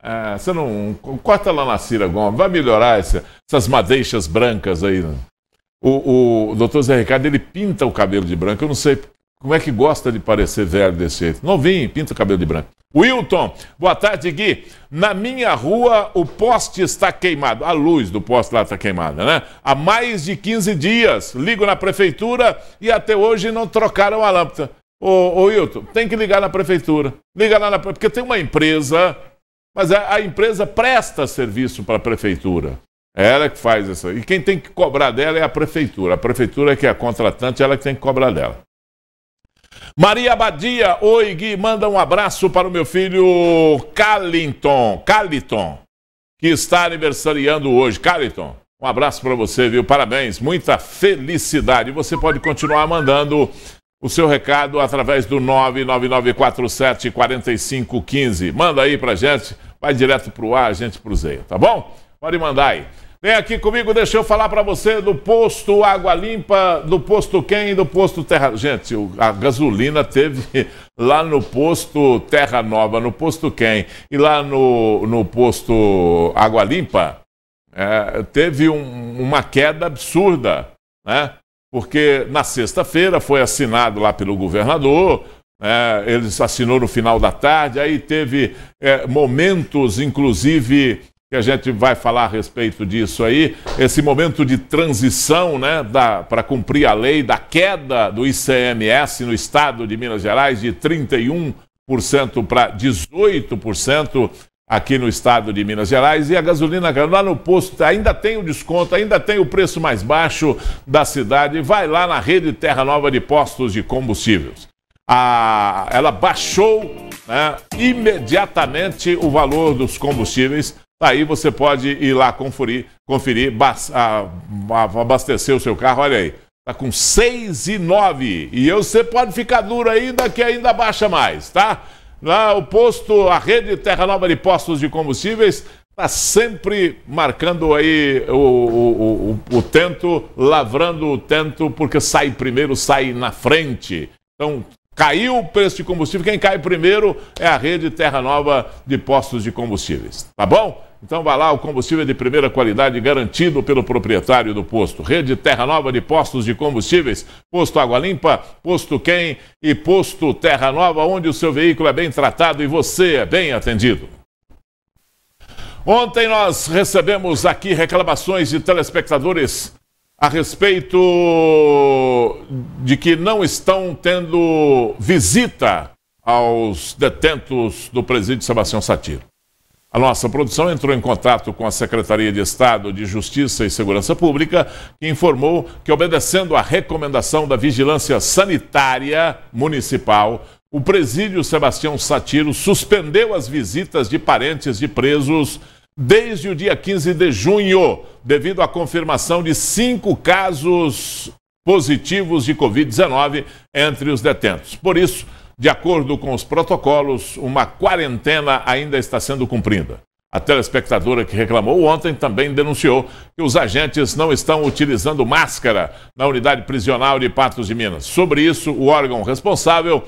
É, você não. Corta lá na Cira Gomes, vai melhorar essa, essas madeixas brancas aí. Né? O, o doutor Zé Ricardo, ele pinta o cabelo de branco. Eu não sei como é que gosta de parecer velho desse jeito? Novinho, pinta o cabelo de branco. Wilton, boa tarde, Gui. Na minha rua, o poste está queimado. A luz do poste lá está queimada, né? Há mais de 15 dias. Ligo na prefeitura e até hoje não trocaram a lâmpada. Ô, ô Wilton, tem que ligar na prefeitura. Liga lá na porque tem uma empresa, mas a, a empresa presta serviço para a prefeitura. É ela que faz isso. E quem tem que cobrar dela é a prefeitura. A prefeitura é que é a contratante, ela que tem que cobrar dela. Maria Badia, oi Gui, manda um abraço para o meu filho Caliton, Caliton, que está aniversariando hoje. Caliton, um abraço para você, viu? Parabéns, muita felicidade. Você pode continuar mandando o seu recado através do 999474515. Manda aí a gente, vai direto para o ar, a gente para cruzeia, tá bom? Pode mandar aí. Vem aqui comigo, deixa eu falar para você do posto Água Limpa, do posto quem e do posto Terra. Gente, a gasolina teve lá no posto Terra Nova, no posto quem e lá no, no posto Água Limpa, é, teve um, uma queda absurda, né? Porque na sexta-feira foi assinado lá pelo governador, é, né? ele assinou no final da tarde, aí teve é, momentos, inclusive, que a gente vai falar a respeito disso aí, esse momento de transição, né, para cumprir a lei da queda do ICMS no estado de Minas Gerais de 31% para 18% aqui no estado de Minas Gerais e a gasolina lá no posto ainda tem o desconto, ainda tem o preço mais baixo da cidade. Vai lá na rede Terra Nova de postos de combustíveis. A, ela baixou né, imediatamente o valor dos combustíveis Aí você pode ir lá conferir, conferir abastecer o seu carro. Olha aí, tá com 6,9. e E você pode ficar duro ainda que ainda baixa mais, tá? Lá o posto, a rede Terra Nova de Postos de Combustíveis está sempre marcando aí o, o, o, o tento, lavrando o tento, porque sai primeiro, sai na frente. Então, Caiu o preço de combustível, quem cai primeiro é a rede Terra Nova de postos de combustíveis. Tá bom? Então vá lá, o combustível é de primeira qualidade, garantido pelo proprietário do posto. Rede Terra Nova de postos de combustíveis, posto Água Limpa, posto Quem e posto Terra Nova, onde o seu veículo é bem tratado e você é bem atendido. Ontem nós recebemos aqui reclamações de telespectadores a respeito de que não estão tendo visita aos detentos do presídio Sebastião Satiro. A nossa produção entrou em contato com a Secretaria de Estado de Justiça e Segurança Pública, que informou que, obedecendo à recomendação da Vigilância Sanitária Municipal, o presídio Sebastião Satiro suspendeu as visitas de parentes de presos desde o dia 15 de junho, devido à confirmação de cinco casos positivos de Covid-19 entre os detentos. Por isso, de acordo com os protocolos, uma quarentena ainda está sendo cumprida. A telespectadora que reclamou ontem também denunciou que os agentes não estão utilizando máscara na unidade prisional de Patos de Minas. Sobre isso, o órgão responsável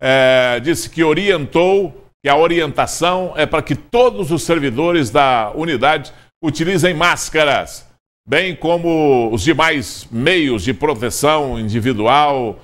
é, disse que orientou que a orientação é para que todos os servidores da unidade utilizem máscaras, bem como os demais meios de proteção individual,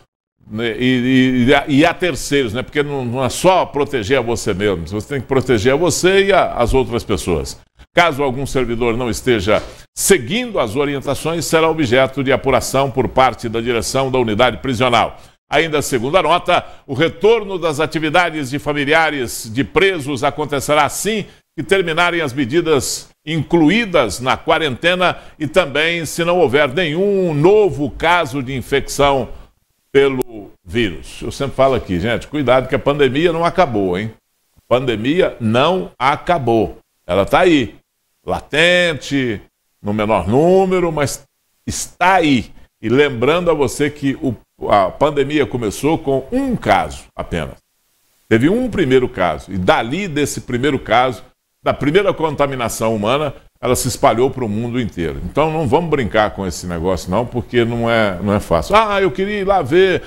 né, e, e, e, a terceiros, né? Porque não, não, é só proteger a você mesmo, você tem que proteger a você e a, as outras pessoas. Caso algum servidor não esteja seguindo as orientações, será objeto de apuração por parte da direção da unidade prisional. Ainda segundo a nota, o retorno das atividades de familiares de presos acontecerá assim que terminarem as medidas incluídas na quarentena e também se não houver nenhum novo caso de infecção pelo vírus. Eu sempre falo aqui, gente, cuidado que a pandemia não acabou, hein? A pandemia não acabou. Ela está aí, latente, no menor número, mas está aí. E lembrando a você que o, a pandemia começou com um caso apenas. Teve um primeiro caso. E dali desse primeiro caso, da primeira contaminação humana, ela se espalhou para o mundo inteiro. Então não vamos brincar com esse negócio não, porque não é, não é fácil. Ah, eu queria ir lá ver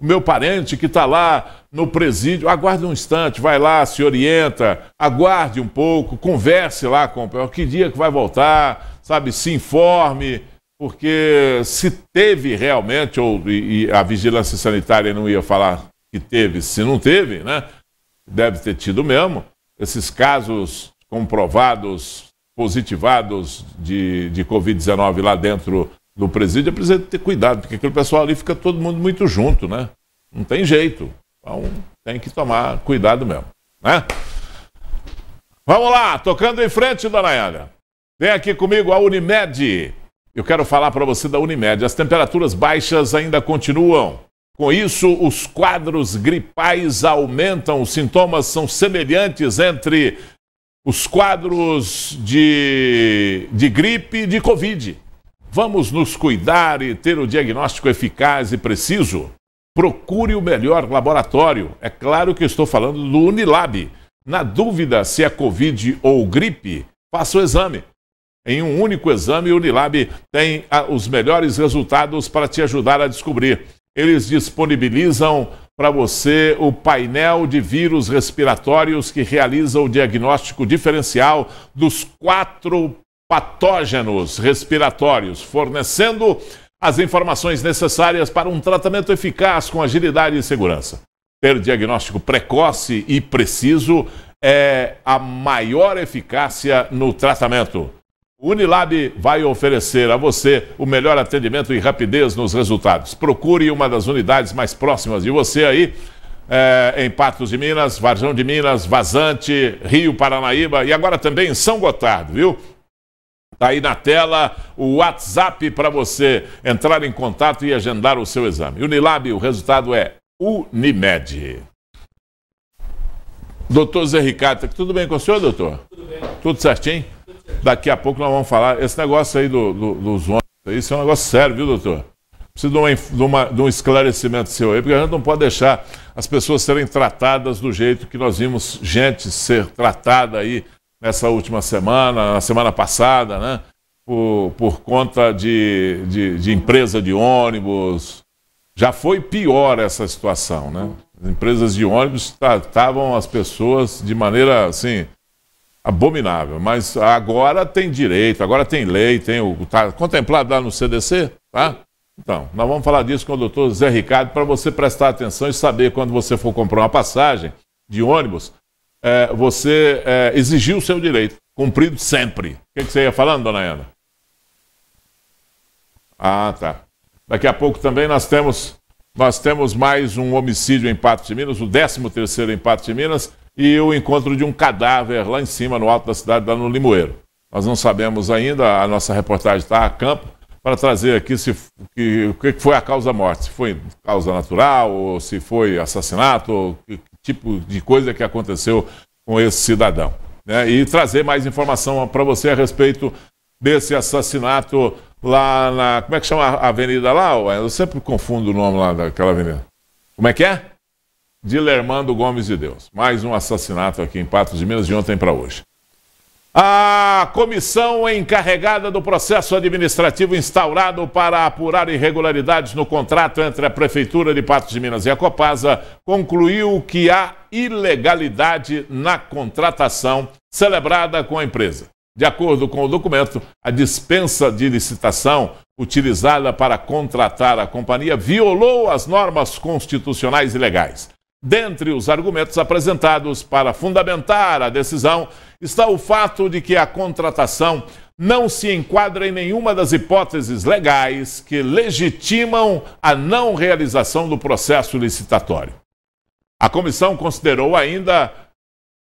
o meu parente que está lá no presídio. Aguarde um instante, vai lá, se orienta, aguarde um pouco, converse lá com o que dia que vai voltar, sabe, se informe, porque se teve realmente, ou e, e a vigilância sanitária não ia falar que teve, se não teve, né? Deve ter tido mesmo. Esses casos comprovados positivados de, de Covid-19 lá dentro do presídio, é preciso ter cuidado, porque aquele pessoal ali fica todo mundo muito junto, né? Não tem jeito. Então tem que tomar cuidado mesmo, né? Vamos lá, tocando em frente, dona Yara. Vem aqui comigo a Unimed. Eu quero falar para você da Unimed. As temperaturas baixas ainda continuam. Com isso, os quadros gripais aumentam, os sintomas são semelhantes entre os quadros de, de gripe e de Covid. Vamos nos cuidar e ter o diagnóstico eficaz e preciso? Procure o melhor laboratório. É claro que estou falando do Unilab. Na dúvida se é Covid ou gripe, faça o exame. Em um único exame, o Unilab tem ah, os melhores resultados para te ajudar a descobrir. Eles disponibilizam para você o painel de vírus respiratórios que realiza o diagnóstico diferencial dos quatro patógenos respiratórios, fornecendo as informações necessárias para um tratamento eficaz com agilidade e segurança. Ter diagnóstico precoce e preciso é a maior eficácia no tratamento. Unilab vai oferecer a você o melhor atendimento e rapidez nos resultados. Procure uma das unidades mais próximas de você aí, é, em Patos de Minas, Varjão de Minas, Vazante, Rio Paranaíba e agora também em São Gotardo, viu? Está aí na tela o WhatsApp para você entrar em contato e agendar o seu exame. Unilab, o resultado é Unimed. Doutor Zé Ricardo, tá tudo bem com o senhor, doutor? Tudo bem. Tudo certinho? Daqui a pouco nós vamos falar. Esse negócio aí do, do, dos ônibus, isso é um negócio sério, viu, doutor? Preciso de, uma, de, uma, de, um esclarecimento seu aí, porque a gente não pode deixar as pessoas serem tratadas do jeito que nós vimos gente ser tratada aí nessa última semana, na semana passada, né? Por, por conta de, de, de empresa de ônibus. Já foi pior essa situação, né? As empresas de ônibus tratavam as pessoas de maneira assim Abominável. Mas agora tem direito, agora tem lei, tem o. Tá contemplado lá no CDC, tá? Então, nós vamos falar disso com o doutor Zé Ricardo para você prestar atenção e saber quando você for comprar uma passagem de ônibus, é, você é, o seu direito, cumprido sempre. O que, que você ia falando, dona Ana? Ah, tá. Daqui a pouco também nós temos, nós temos mais um homicídio em Pato de Minas, o 13 terceiro em Pato de Minas e o encontro de um cadáver lá em cima, no alto da cidade, lá no Limoeiro. Nós não sabemos ainda, a nossa reportagem está a campo para trazer aqui se, que, o que foi a causa morte, se foi causa natural, ou se foi assassinato, ou que tipo de coisa que aconteceu com esse cidadão. Né? E trazer mais informação para você a respeito desse assassinato lá na. Como é que chama a avenida lá? Eu sempre confundo o nome lá daquela avenida. Como é que é? Dilermando Gomes de Deus. Mais um assassinato aqui em Patos de Minas de ontem para hoje. A comissão encarregada do processo administrativo instaurado para apurar irregularidades no contrato entre a Prefeitura de Patos de Minas e a Copasa concluiu que há ilegalidade na contratação celebrada com a empresa. De acordo com o documento, a dispensa de licitação utilizada para contratar a companhia violou as normas constitucionais e legais. Dentre os argumentos apresentados para fundamentar a decisão está o fato de que a contratação não se enquadra em nenhuma das hipóteses legais que legitimam a não realização do processo licitatório. A comissão considerou ainda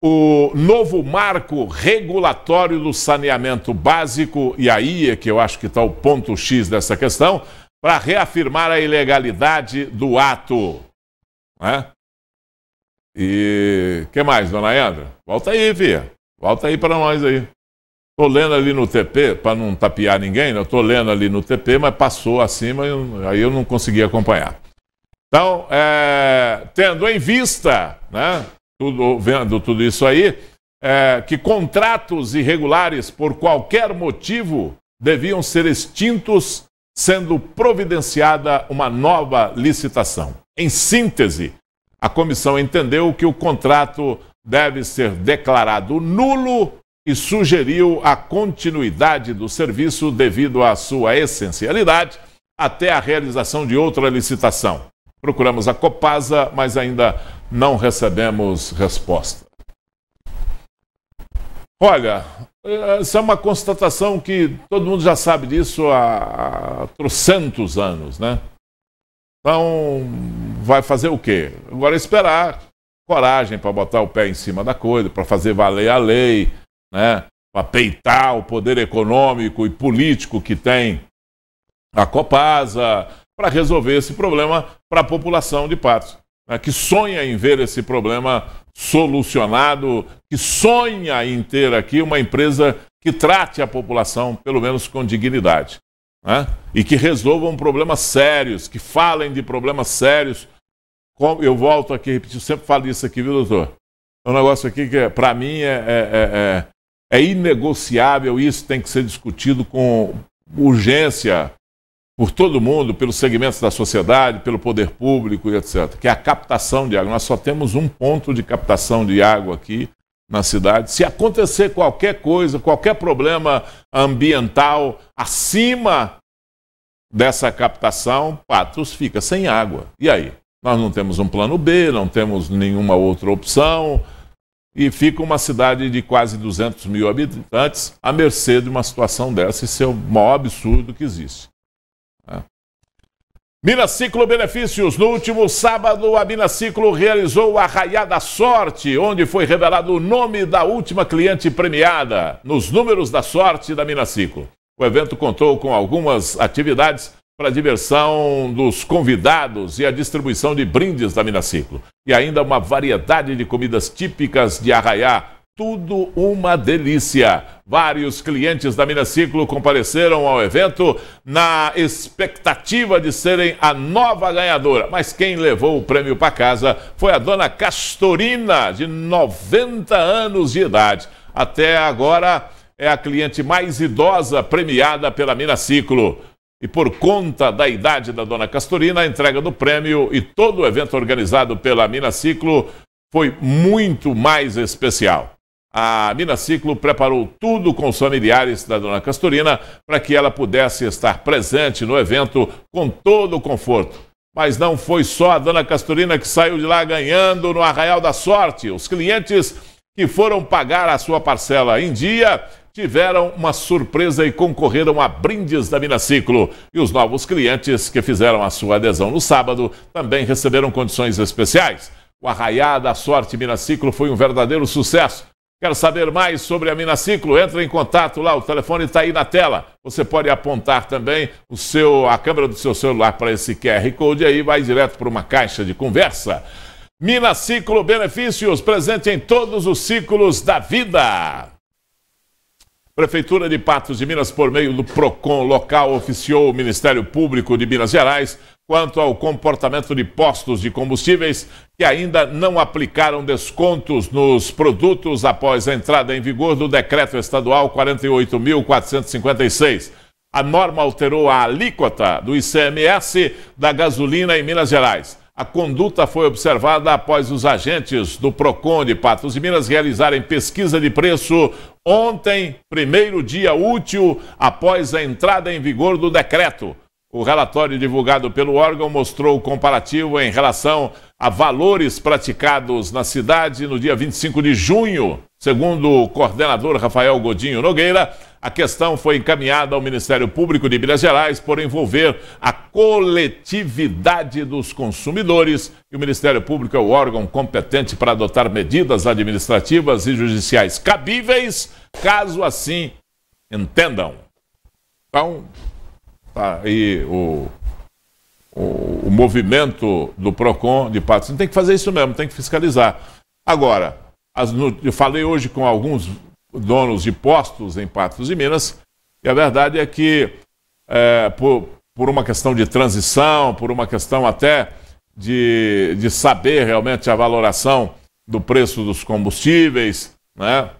o novo marco regulatório do saneamento básico, e aí é que eu acho que está o ponto X dessa questão, para reafirmar a ilegalidade do ato. Né? E que mais, dona Yandra? Volta aí, Via. Volta aí para nós aí. Tô lendo ali no TP, para não tapear ninguém, eu né? tô lendo ali no TP, mas passou acima, aí eu não consegui acompanhar. Então, é, tendo em vista, né, tudo, vendo tudo isso aí, é, que contratos irregulares, por qualquer motivo, deviam ser extintos, sendo providenciada uma nova licitação. Em síntese, a comissão entendeu que o contrato deve ser declarado nulo e sugeriu a continuidade do serviço devido à sua essencialidade até a realização de outra licitação. Procuramos a Copasa, mas ainda não recebemos resposta. Olha, essa é uma constatação que todo mundo já sabe disso há trocentos anos, né? Então, vai fazer o quê? Agora esperar coragem para botar o pé em cima da coisa, para fazer valer a lei, né? para peitar o poder econômico e político que tem a Copasa, para resolver esse problema para a população de Patos, né? que sonha em ver esse problema solucionado, que sonha em ter aqui uma empresa que trate a população, pelo menos com dignidade né? e que resolvam problemas sérios, que falem de problemas sérios. Eu volto aqui, repetir, sempre falo isso aqui, viu, doutor? É um negócio aqui que, para mim, é, é, é, é inegociável, isso tem que ser discutido com urgência por todo mundo, pelos segmentos da sociedade, pelo poder público e etc. Que é a captação de água. Nós só temos um ponto de captação de água aqui, na cidade. Se acontecer qualquer coisa, qualquer problema ambiental acima dessa captação, Patos fica sem água. E aí? Nós não temos um plano B, não temos nenhuma outra opção. E fica uma cidade de quase 200 mil habitantes à mercê de uma situação dessa. Isso é o maior absurdo que existe. Né? Minaciclo Benefícios. No último sábado, a Minaciclo realizou a Arraiá da Sorte, onde foi revelado o nome da última cliente premiada nos números da sorte da Minaciclo. O evento contou com algumas atividades para a diversão dos convidados e a distribuição de brindes da Minaciclo. E ainda uma variedade de comidas típicas de Arraiá, tudo uma delícia. Vários clientes da Minas Ciclo compareceram ao evento na expectativa de serem a nova ganhadora. Mas quem levou o prêmio para casa foi a dona Castorina, de 90 anos de idade. Até agora é a cliente mais idosa premiada pela Minas Ciclo. E por conta da idade da dona Castorina, a entrega do prêmio e todo o evento organizado pela Minas Ciclo foi muito mais especial a Minas Ciclo preparou tudo com os familiares da Dona Castorina para que ela pudesse estar presente no evento com todo o conforto. Mas não foi só a Dona Castorina que saiu de lá ganhando no Arraial da Sorte. Os clientes que foram pagar a sua parcela em dia tiveram uma surpresa e concorreram a brindes da Minaciclo. E os novos clientes que fizeram a sua adesão no sábado também receberam condições especiais. O Arraial da Sorte Minaciclo foi um verdadeiro sucesso Quer saber mais sobre a Minaciclo? Entre em contato lá, o telefone está aí na tela. Você pode apontar também o seu, a câmera do seu celular para esse QR Code aí, vai direto para uma caixa de conversa. Minaciclo Benefícios, presente em todos os ciclos da vida. Prefeitura de Patos de Minas, por meio do PROCON local, oficiou o Ministério Público de Minas Gerais quanto ao comportamento de postos de combustíveis que ainda não aplicaram descontos nos produtos após a entrada em vigor do decreto estadual 48.456. A norma alterou a alíquota do ICMS da gasolina em Minas Gerais. A conduta foi observada após os agentes do PROCON de Patos de Minas realizarem pesquisa de preço ontem, primeiro dia útil após a entrada em vigor do decreto. O relatório divulgado pelo órgão mostrou o comparativo em relação a valores praticados na cidade no dia 25 de junho. Segundo o coordenador Rafael Godinho Nogueira, a questão foi encaminhada ao Ministério Público de Minas Gerais por envolver a coletividade dos consumidores. E o Ministério Público é o órgão competente para adotar medidas administrativas e judiciais cabíveis, caso assim entendam. Então, Tá aí o, o, o movimento do PROCON de Patos Tem que fazer isso mesmo, tem que fiscalizar. Agora, as, eu falei hoje com alguns donos de postos em Patos e Minas, e a verdade é que, é, por, por uma questão de transição, por uma questão até de, de saber realmente a valoração do preço dos combustíveis, né?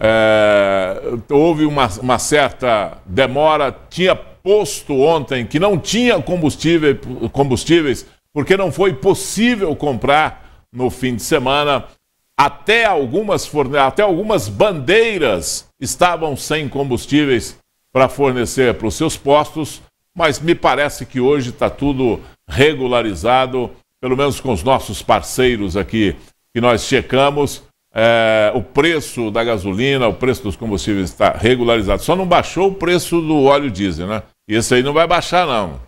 É, houve uma, uma, certa demora, tinha posto ontem que não tinha combustível, combustíveis, porque não foi possível comprar no fim de semana. Até algumas, forne... até algumas bandeiras estavam sem combustíveis para fornecer para os seus postos, mas me parece que hoje está tudo regularizado, pelo menos com os nossos parceiros aqui, que nós checamos. É, o preço da gasolina, o preço dos combustíveis está regularizado. Só não baixou o preço do óleo diesel, né? Isso aí não vai baixar, não.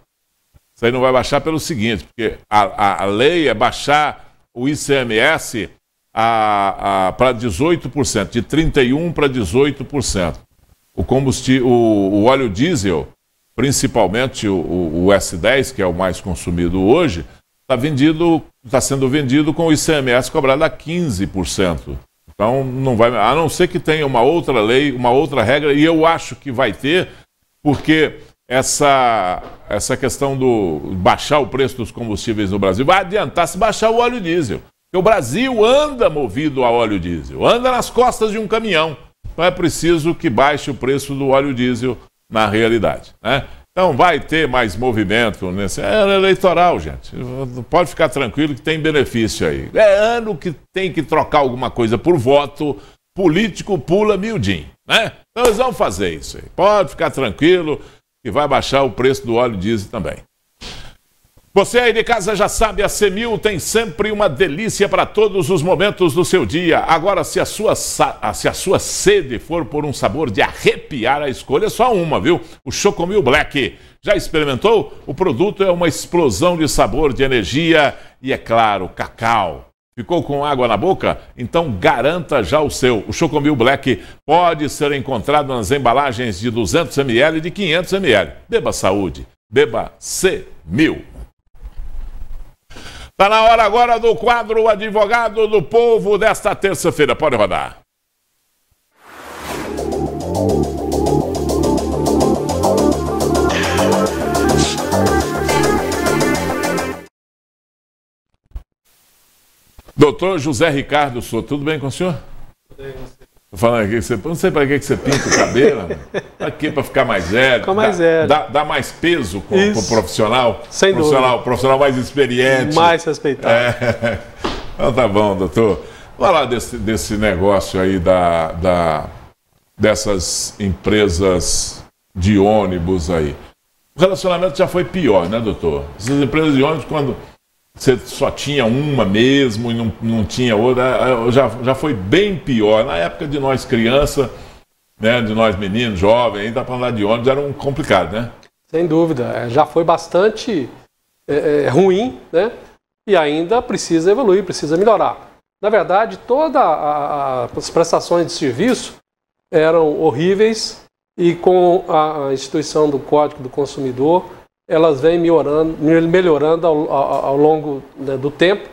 Isso aí não vai baixar pelo seguinte, porque a, a, a lei é baixar o ICMS para 18%, de 31% para 18%. O combustível, o, o óleo diesel, principalmente o, o, o, S10, que é o mais consumido hoje, está vendido, está sendo vendido com o ICMS cobrado a 15%. Então não vai, a não ser que tenha uma outra lei, uma outra regra, e eu acho que vai ter, porque essa, essa questão do baixar o preço dos combustíveis no Brasil. Vai adiantar se baixar o óleo diesel. Porque o Brasil anda movido a óleo diesel, anda nas costas de um caminhão. Então é preciso que baixe o preço do óleo diesel na realidade. Né? Então vai ter mais movimento nesse é ano eleitoral, gente. Pode ficar tranquilo que tem benefício aí. É ano que tem que trocar alguma coisa por voto, político pula miudinho, né? Então eles vão fazer isso aí. Pode ficar tranquilo e vai baixar o preço do óleo diesel também. Você aí de casa já sabe, a Semil tem sempre uma delícia para todos os momentos do seu dia. Agora, se a, sua, ah, se a sua sede for por um sabor de arrepiar, a escolha é só uma, viu? O Chocomil Black. Já experimentou? O produto é uma explosão de sabor, de energia e, é claro, cacau. Ficou com água na boca? Então garanta já o seu. O Chocomil Black pode ser encontrado nas embalagens de 200 ml e de 500 ml. Beba saúde. Beba C1000. Está na hora agora do quadro Advogado do Povo desta terça-feira. Pode rodar. Doutor José Ricardo Souto, tudo bem com o senhor? Tudo bem, você. falando aqui, você, não sei para que você pinta o cabelo, aqui né? para ficar mais velho. Ficar mais velho. Dá, dá, mais peso para o profissional. Sem profissional, dúvida. profissional mais experiente. Mais respeitado. É. Então tá bom, doutor. Vamos lá desse, desse negócio aí da, da, dessas empresas de ônibus aí. O relacionamento já foi pior, né, doutor? Essas empresas de ônibus, quando você só tinha uma mesmo e não, não tinha outra, é, é, já, já foi bem pior. Na época de nós criança, né, de nós meninos, jovens, ainda para andar de ônibus era um complicado, né? Sem dúvida, é, já foi bastante é, é, ruim, né? E ainda precisa evoluir, precisa melhorar. Na verdade, todas as prestações de serviço eram horríveis e com a instituição do Código do Consumidor elas vêm melhorando, melhorando ao, ao, ao longo né, do tempo,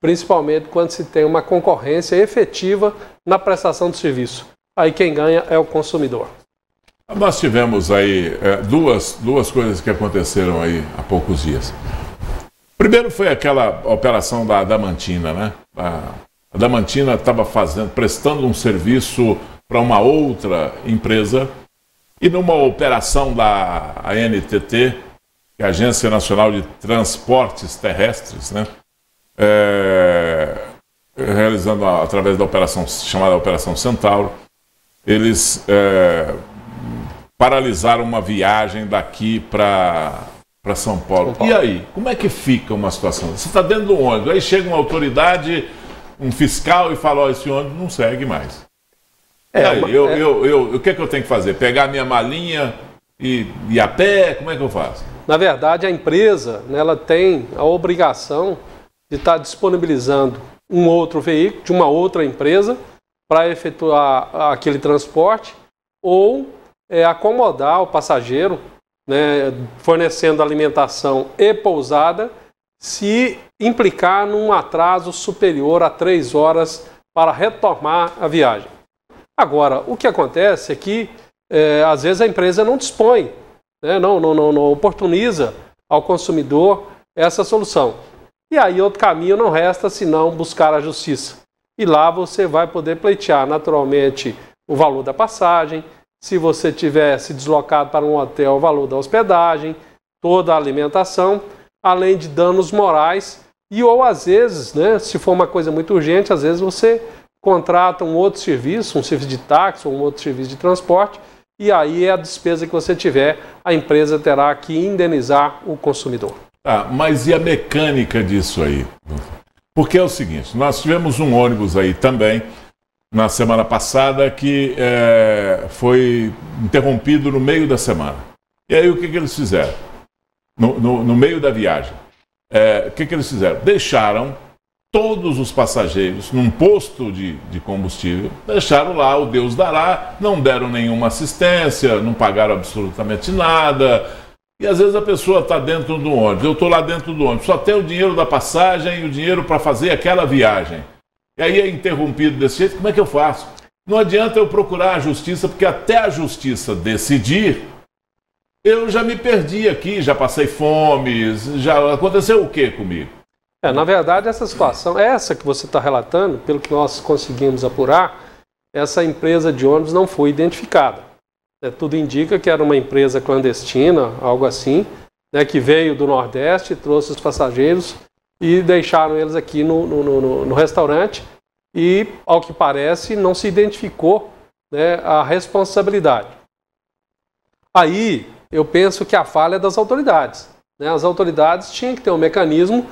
principalmente quando se tem uma concorrência efetiva na prestação do serviço. Aí quem ganha é o consumidor. Nós tivemos aí é, duas, duas coisas que aconteceram aí há poucos dias. Primeiro foi aquela operação da Adamantina, né? A Adamantina estava fazendo, prestando um serviço para uma outra empresa e numa operação da ANTT, é a Agência Nacional de Transportes Terrestres, né? É, realizando a, através da operação chamada Operação Centauro, eles é, paralisaram uma viagem daqui para para São, São Paulo. E aí, como é que fica uma situação? Você está dentro do ônibus, aí chega uma autoridade, um fiscal e fala, oh, esse ônibus não segue mais. É, aí, eu, é. eu, eu, o que é que eu tenho que fazer? Pegar minha malinha e, e a pé? Como é que eu faço? Na verdade, a empresa né, ela tem a obrigação de estar disponibilizando um outro veículo de uma outra empresa para efetuar aquele transporte ou é, acomodar o passageiro, né, fornecendo alimentação e pousada, se implicar num atraso superior a três horas para retomar a viagem. Agora, o que acontece é que é, às vezes a empresa não dispõe né? não, não, não, não oportuniza ao consumidor essa solução. E aí outro caminho não resta senão buscar a justiça. E lá você vai poder pleitear naturalmente o valor da passagem, se você tivesse deslocado para um hotel, o valor da hospedagem, toda a alimentação, além de danos morais e ou às vezes, né, se for uma coisa muito urgente, às vezes você contrata um outro serviço, um serviço de táxi ou um outro serviço de transporte e aí a despesa que você tiver, a empresa terá que indenizar o consumidor. Ah, mas e a mecânica disso aí? Porque é o seguinte, nós tivemos um ônibus aí também na semana passada que é, foi interrompido no meio da semana. E aí o que, que eles fizeram? No, no, no meio da viagem. É, o que, que eles fizeram? Deixaram todos os passageiros num posto de, de, combustível, deixaram lá, o Deus dará, não deram nenhuma assistência, não pagaram absolutamente nada. E às vezes a pessoa está dentro do ônibus, eu estou lá dentro do ônibus, só tem o dinheiro da passagem e o dinheiro para fazer aquela viagem. E aí é interrompido desse jeito, como é que eu faço? Não adianta eu procurar a justiça, porque até a justiça decidir, eu já me perdi aqui, já passei fome, já aconteceu o que comigo? É, na verdade, essa situação, essa que você está relatando, pelo que nós conseguimos apurar, essa empresa de ônibus não foi identificada. É, tudo indica que era uma empresa clandestina, algo assim, né, que veio do Nordeste, trouxe os passageiros e deixaram eles aqui no, no, no, no restaurante. E, ao que parece, não se identificou né, a responsabilidade. Aí eu penso que a falha é das autoridades. Né? As autoridades tinham que ter um mecanismo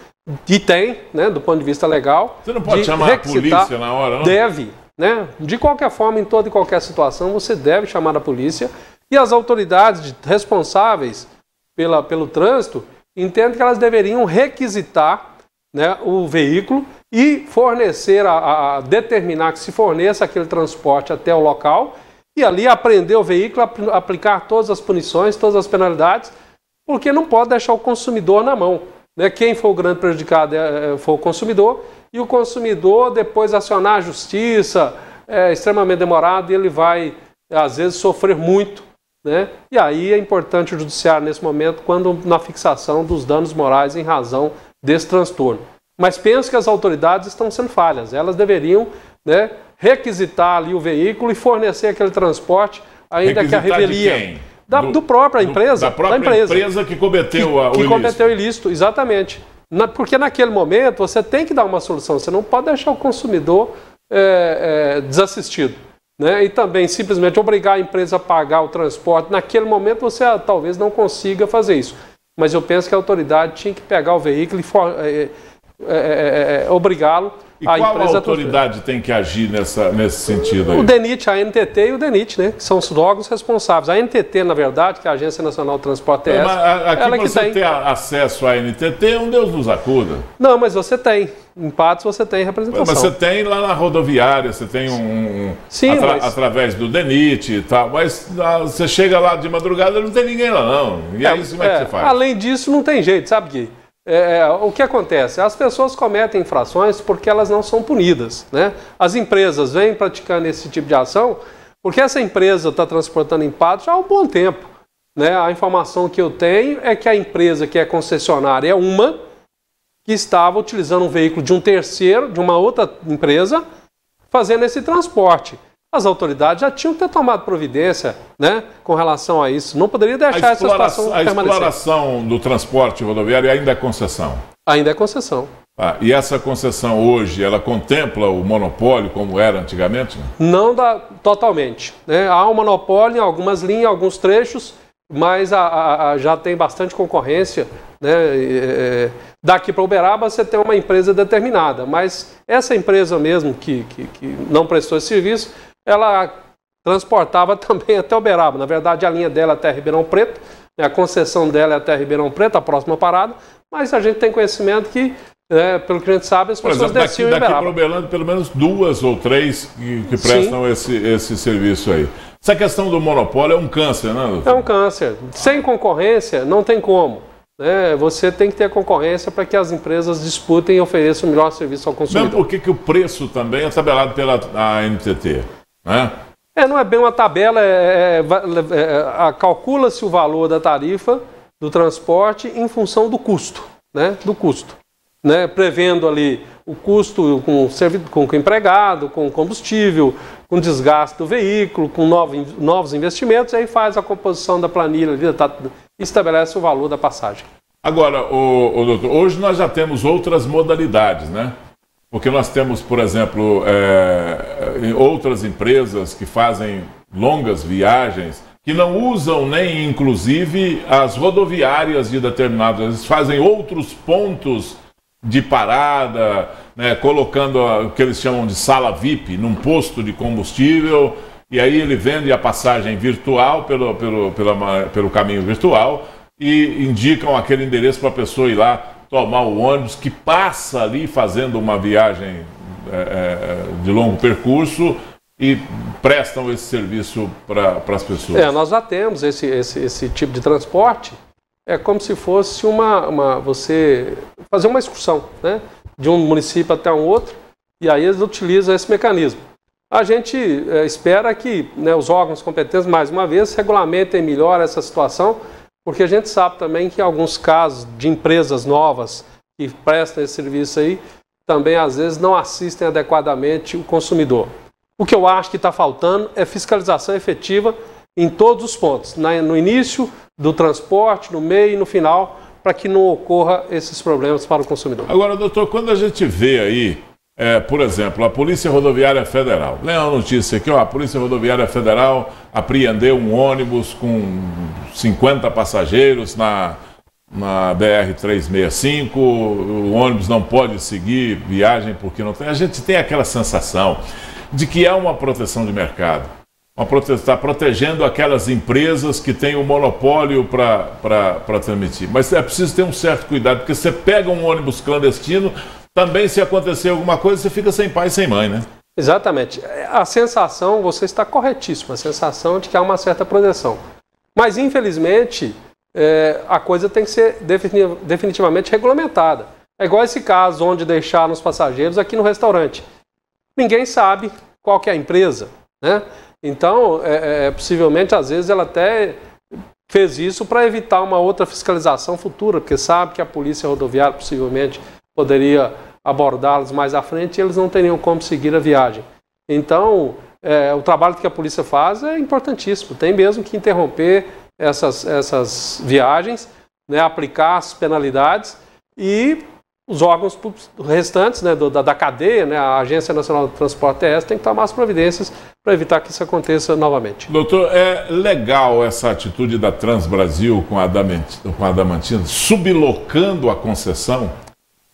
e tem, né, do ponto de vista legal. Você não pode chamar a polícia na hora, não? Deve, né? De qualquer forma, em toda e qualquer situação, você deve chamar a polícia e as autoridades responsáveis pela, pelo trânsito entendem que elas deveriam requisitar né, o veículo e fornecer, a, a, determinar que se forneça aquele transporte até o local e ali apreender o veículo, aplicar todas as punições, todas as penalidades, porque não pode deixar o consumidor na mão. Né? Quem for o grande prejudicado é, é o consumidor, e o consumidor depois acionar a justiça é extremamente demorado e ele vai, às vezes, sofrer muito. Né? E aí é importante o judiciário nesse momento, quando na fixação dos danos morais em razão desse transtorno. Mas penso que as autoridades estão sendo falhas. Elas deveriam né, requisitar ali o veículo e fornecer aquele transporte, ainda requisitar que a revelia. Da do, do própria empresa. Do, da própria da empresa, empresa, que cometeu que, a, o que ilícito. cometeu ilícito, exatamente. Na, porque naquele momento você tem que dar uma solução, você não pode deixar o consumidor é, é, desassistido. Né? E também simplesmente obrigar a empresa a pagar o transporte. Naquele momento você ah, talvez não consiga fazer isso. Mas eu penso que a autoridade tinha que pegar o veículo e. For, é, é é, é, é, é, obrigá-lo e a qual empresa autoridade tem que agir nessa, nesse sentido? Aí? O DENIT, a NTT e o DENIT, né? Que são os órgãos responsáveis. A NTT, na verdade, que é a Agência Nacional de Transporte Terrestre. Mas, aqui ela você tem... tem acesso à NTT, um Deus nos acuda. Não, mas você tem. Em Patos você tem representação. Mas você tem lá na rodoviária, você tem um. Sim, atra, mas... através do DENIT e tal. Mas ah, você chega lá de madrugada não tem ninguém lá, não. E é, aí, como é, é que você faz? Além disso, não tem jeito, sabe, Gui? É, é, o que acontece? As pessoas cometem infrações porque elas não são punidas. Né? As empresas vêm praticando esse tipo de ação porque essa empresa está transportando empates há um bom tempo. Né? A informação que eu tenho é que a empresa que é concessionária é uma que estava utilizando um veículo de um terceiro, de uma outra empresa, fazendo esse transporte as autoridades já tinham que ter tomado providência né, com relação a isso. Não poderia deixar essa situação a permanecer. A exploração do transporte rodoviário ainda é concessão? Ainda é concessão. Ah, e essa concessão hoje, ela contempla o monopólio como era antigamente? Né? Não dá totalmente. Né? Há um monopólio em algumas linhas, alguns trechos, mas a, a, a já tem bastante concorrência. Né? É, é, daqui para Uberaba você tem uma empresa determinada, mas essa empresa mesmo que, que, que não prestou esse serviço ela transportava também até Uberaba. Na verdade, a linha dela é até Ribeirão Preto, né? a concessão dela é até Ribeirão Preto, a próxima parada, mas a gente tem conhecimento que, né, pelo que a gente sabe, as pessoas exemplo, desciam em Uberaba. Daqui para Uberlândia, pelo menos duas ou três que, que prestam esse, esse serviço aí. Essa questão do monopólio é um câncer, né? Doutor? É um câncer. Sem concorrência, não tem como. É, você tem que ter concorrência para que as empresas disputem e ofereçam o melhor serviço ao consumidor. Mesmo porque que o preço também é tabelado pela ANTT? Né? É, não é bem uma tabela, é, é, é, calcula-se o valor da tarifa do transporte em função do custo, né? Do custo. Né? Prevendo ali o custo com o, servid... com o empregado, com o combustível, com o desgaste do veículo, com novos investimentos, aí faz a composição da planilha ali, tá, estabelece o valor da passagem. Agora, o, o doutor, hoje nós já temos outras modalidades, né? Porque nós temos, por exemplo, é, é outras empresas que fazem longas viagens que não usam nem, inclusive, as rodoviárias de determinados. Eles fazem outros pontos de parada, né, colocando a, o que eles chamam de sala VIP num posto de combustível. E aí ele vende a passagem virtual pelo, pelo, pela, pelo caminho virtual e indicam aquele endereço para a pessoa ir lá tomar o ônibus que passa ali fazendo uma viagem é, é de longo percurso e prestam esse serviço para as pessoas. É, nós já temos esse, esse, esse tipo de transporte. É como se fosse uma, uma você fazer uma excursão, né? De um município até um outro, e aí eles utilizam esse mecanismo. A gente é, espera que né, os órgãos competentes, mais uma vez, regulamentem melhor essa situação porque a gente sabe também que alguns casos de empresas novas que prestam esse serviço aí também às vezes não assistem adequadamente o consumidor. O que eu acho que está faltando é fiscalização efetiva em todos os pontos, no início, do transporte, no meio e no final, para que não ocorra esses problemas para o consumidor. Agora, doutor, quando a gente vê aí é, por exemplo, a Polícia Rodoviária Federal. leia a notícia aqui, ó, a Polícia Rodoviária Federal apreendeu um ônibus com 50 passageiros na, na BR-365, o ônibus não pode seguir viagem porque não tem. A gente tem aquela sensação de que é uma proteção de mercado. Está protegendo aquelas empresas que têm o monopólio para transmitir. Mas é preciso ter um certo cuidado, porque você pega um ônibus clandestino, também se acontecer alguma coisa, você fica sem pai sem mãe, né? Exatamente. A sensação, você está corretíssimo, a sensação de que há uma certa proteção. Mas, infelizmente, é, a coisa tem que ser definitivamente regulamentada. É igual esse caso onde deixaram os passageiros aqui no restaurante. Ninguém sabe qual que é a empresa, né? Então, é, é, é, possivelmente, às vezes, ela até fez isso para evitar uma outra fiscalização futura, porque sabe que a polícia rodoviária possivelmente poderia abordá-los mais à frente e eles não teriam como seguir a viagem. Então, é, o trabalho que a polícia faz é importantíssimo. Tem mesmo que interromper essas, essas viagens, né, aplicar as penalidades e os órgãos restantes né, do, da, da, cadeia, né, a Agência Nacional do Transporte Terrestre, tem que tomar as providências para evitar que isso aconteça novamente. Doutor, é legal essa atitude da Trans Brasil com a Adamantina, com a Adamantina sublocando a concessão?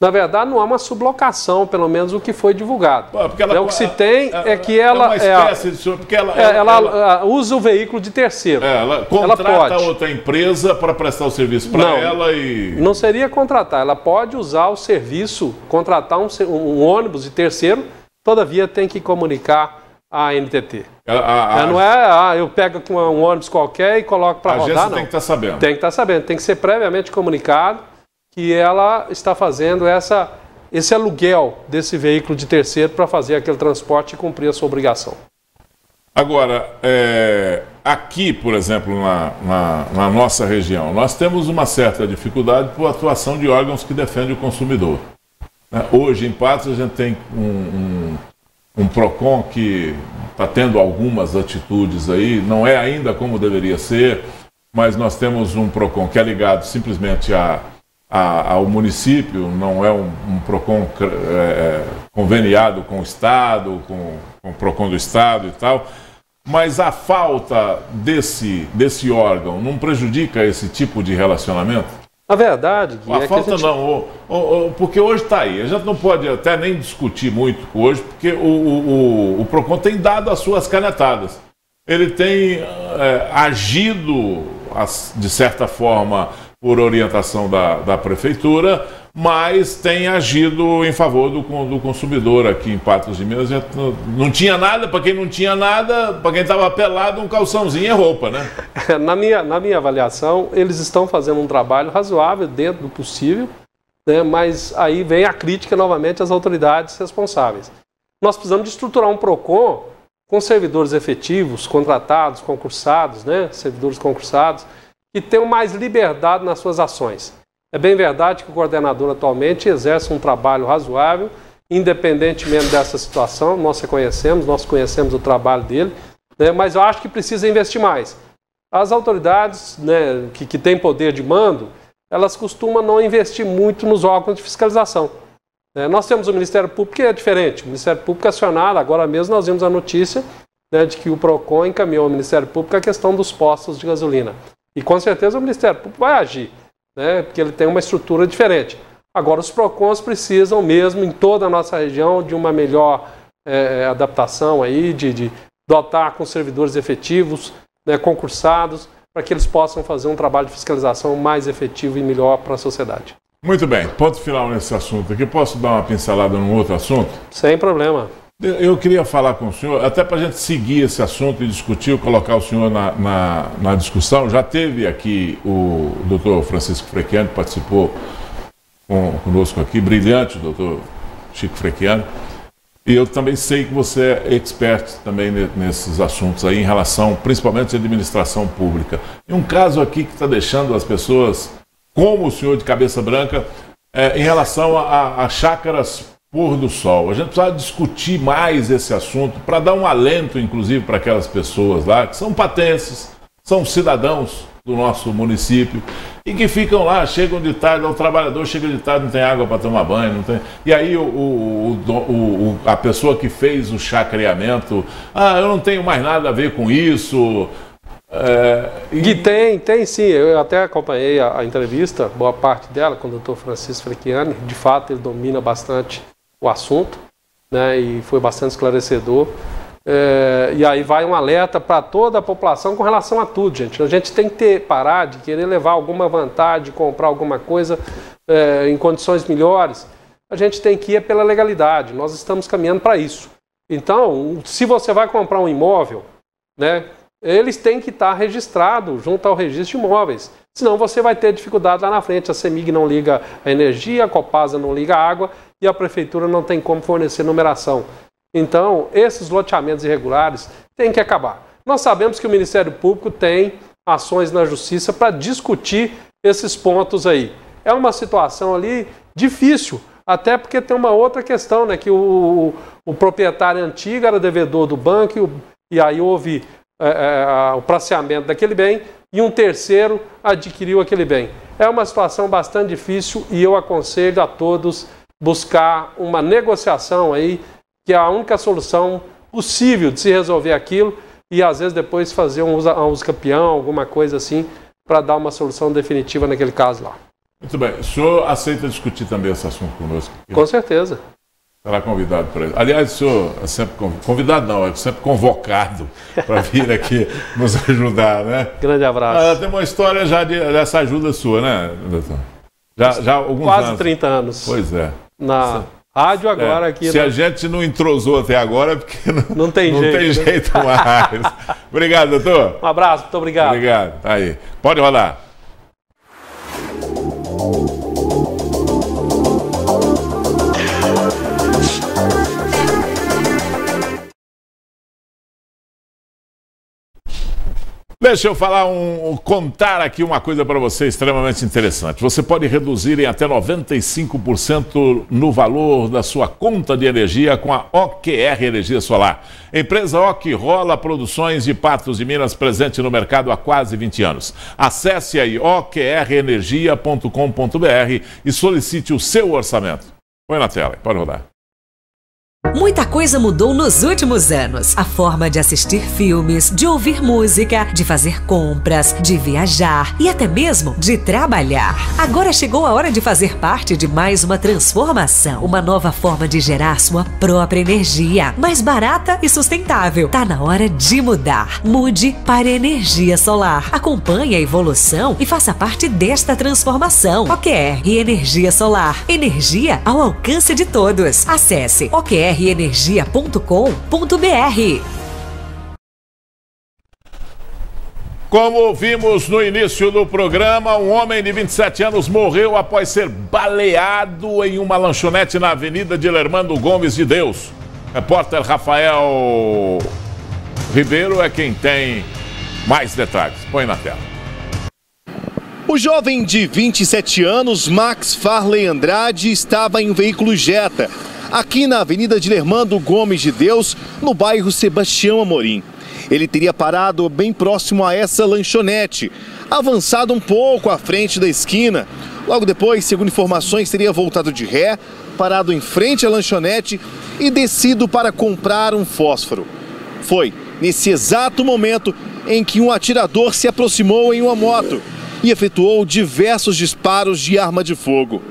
Na verdade, não há é uma sublocação, pelo menos o que foi divulgado. É, porque ela, é, o que é, se tem a, a, é que ela. É uma espécie é, de. Porque ela, ela, ela, ela, usa o veículo de terceiro. É, ela contrata outra empresa para prestar o serviço para ela e. Não seria contratar, ela pode usar o serviço, contratar um, um ônibus de terceiro, todavia tem que comunicar a NTT. A, a, a, não é, ah, eu pego um, um ônibus qualquer e coloco para rodar, não. tem que estar tá sabendo. Tem que estar tá sabendo, tem que ser previamente comunicado que ela está fazendo essa, esse aluguel desse veículo de terceiro para fazer aquele transporte e cumprir a sua obrigação. Agora, é, aqui, por exemplo, na, na, na, nossa região, nós temos uma certa dificuldade por atuação de órgãos que defendem o consumidor. Né? Hoje, em Pátria, a gente tem um, um, um PROCON que está tendo algumas atitudes aí, não é ainda como deveria ser, mas nós temos um PROCON que é ligado simplesmente a a, ao município, não é um, um PROCON é, é, conveniado com o Estado, com, com o PROCON do Estado e tal, mas a falta desse, desse órgão não prejudica esse tipo de relacionamento? A verdade, Gui, é A é falta a gente... não, porque hoje está aí. A gente não pode até nem discutir muito hoje, porque o, o, o PROCON tem dado as suas canetadas. Ele tem é, agido, de certa forma, por orientação da, da prefeitura, mas tem agido em favor do, do consumidor aqui em Patos de Minas. não tinha nada, para quem não tinha nada, para quem estava pelado, um calçãozinho é roupa, né? Na minha, na minha avaliação, eles estão fazendo um trabalho razoável dentro do possível, né? mas aí vem a crítica novamente às autoridades responsáveis. Nós precisamos de estruturar um PROCON com servidores efetivos, contratados, concursados, né? servidores concursados, que tenham mais liberdade nas suas ações. É bem verdade que o coordenador atualmente exerce um trabalho razoável, independentemente dessa situação, nós reconhecemos, nós conhecemos o trabalho dele, né, mas eu acho que precisa investir mais. As autoridades né, que, que têm poder de mando, elas costumam não investir muito nos órgãos de fiscalização. É, nós temos o Ministério Público que é diferente. O Ministério Público é acionado, agora mesmo nós vimos a notícia né, de que o PROCON encaminhou ao Ministério Público a questão dos postos de gasolina. E com certeza o Ministério Público vai agir, né? porque ele tem uma estrutura diferente. Agora, os PROCONs precisam mesmo, em toda a nossa região, de uma melhor é, é, adaptação aí, de, de dotar com servidores efetivos, né, concursados, para que eles possam fazer um trabalho de fiscalização mais efetivo e melhor para a sociedade. Muito bem, ponto final nesse assunto aqui. Posso dar uma pincelada num outro assunto? Sem problema. Eu queria falar com o senhor, até para a gente seguir esse assunto e discutir, colocar o senhor na, na, na discussão. Já teve aqui o doutor Francisco Frequiano, participou com, conosco aqui, brilhante, doutor Chico Frequiano. E eu também sei que você é expert também nesses assuntos aí, em relação principalmente à administração pública. E um caso aqui que está deixando as pessoas, como o senhor de cabeça branca, é, em relação a, a, a chácaras pôr do sol. A gente precisava discutir mais esse assunto para dar um alento, inclusive, para aquelas pessoas lá que são patenses, são cidadãos do nosso município e que ficam lá, chegam de tarde, o trabalhador chega de tarde, não tem água para tomar banho, não tem. E aí o, o, o, a pessoa que fez o chacreamento, ah, eu não tenho mais nada a ver com isso. É, e... e... tem, tem sim. Eu até acompanhei a, a entrevista, boa parte dela, com o doutor Francisco Frechiani. De fato, ele domina bastante o assunto, né, e foi bastante esclarecedor. É, e aí vai um alerta para toda a população com relação a tudo, gente. A gente tem que ter, parar de querer levar alguma vantagem, comprar alguma coisa é, em condições melhores. A gente tem que ir pela legalidade. Nós estamos caminhando para isso. Então, se você vai comprar um imóvel, né, eles têm que estar tá registrados junto ao registro de imóveis. Senão você vai ter dificuldade lá na frente. A CEMIG não liga a energia, a Copasa não liga a água e a prefeitura não tem como fornecer numeração. Então, esses loteamentos irregulares têm que acabar. Nós sabemos que o Ministério Público tem ações na justiça para discutir esses pontos aí. É uma situação ali difícil, até porque tem uma outra questão, né? Que o, o proprietário antigo era devedor do banco e, e aí houve é, é, o praceamento daquele bem e um terceiro adquiriu aquele bem. É uma situação bastante difícil e eu aconselho a todos buscar uma negociação aí, que é a única solução possível de se resolver aquilo e às vezes depois fazer um uso, um uso campeão, alguma coisa assim, para dar uma solução definitiva naquele caso lá. Muito bem. O senhor aceita discutir também esse assunto conosco? Com certeza. Será convidado para isso. Aliás, o senhor é sempre convidado, não, é sempre convocado para vir aqui nos ajudar, né? Grande abraço. Ah, tem uma história já de, dessa ajuda sua, né, doutor? Já, já alguns Quase anos. 30 anos. Pois é na Sim. rádio agora é. aqui. Se né? a gente não entrosou até agora, é porque não, não tem, não jeito, tem né? jeito mais. obrigado, doutor. Um abraço, muito obrigado. Obrigado. Aí. Pode rolar. Deixa eu falar um, contar aqui uma coisa para você extremamente interessante. Você pode reduzir em até 95% no valor da sua conta de energia com a OQR Energia Solar. Empresa OQ rola produções de Patos de Minas presente no mercado há quase 20 anos. Acesse aí oqrenergia.com.br e solicite o seu orçamento. Põe na tela, pode rodar. Muita coisa mudou nos últimos anos. A forma de assistir filmes, de ouvir música, de fazer compras, de viajar e até mesmo de trabalhar. Agora chegou a hora de fazer parte de mais uma transformação, uma nova forma de gerar sua própria energia, mais barata e sustentável. Tá na hora de mudar. Mude para energia solar. Acompanhe a evolução e faça parte desta transformação. OKR e Energia Solar. Energia ao alcance de todos. Acesse OKR brenergia.com.br. Como vimos no início do programa, um homem de 27 anos morreu após ser baleado em uma lanchonete na Avenida de Lermando Gomes de Deus. Repórter Rafael Ribeiro é quem tem mais detalhes. Põe na tela. O jovem de 27 anos, Max Farley Andrade, estava em um veículo Jetta aqui na Avenida Dilermando Gomes de Deus, no bairro Sebastião Amorim. Ele teria parado bem próximo a essa lanchonete, avançado um pouco à frente da esquina. Logo depois, segundo informações, teria voltado de ré, parado em frente à lanchonete e descido para comprar um fósforo. Foi nesse exato momento em que um atirador se aproximou em uma moto e efetuou diversos disparos de arma de fogo.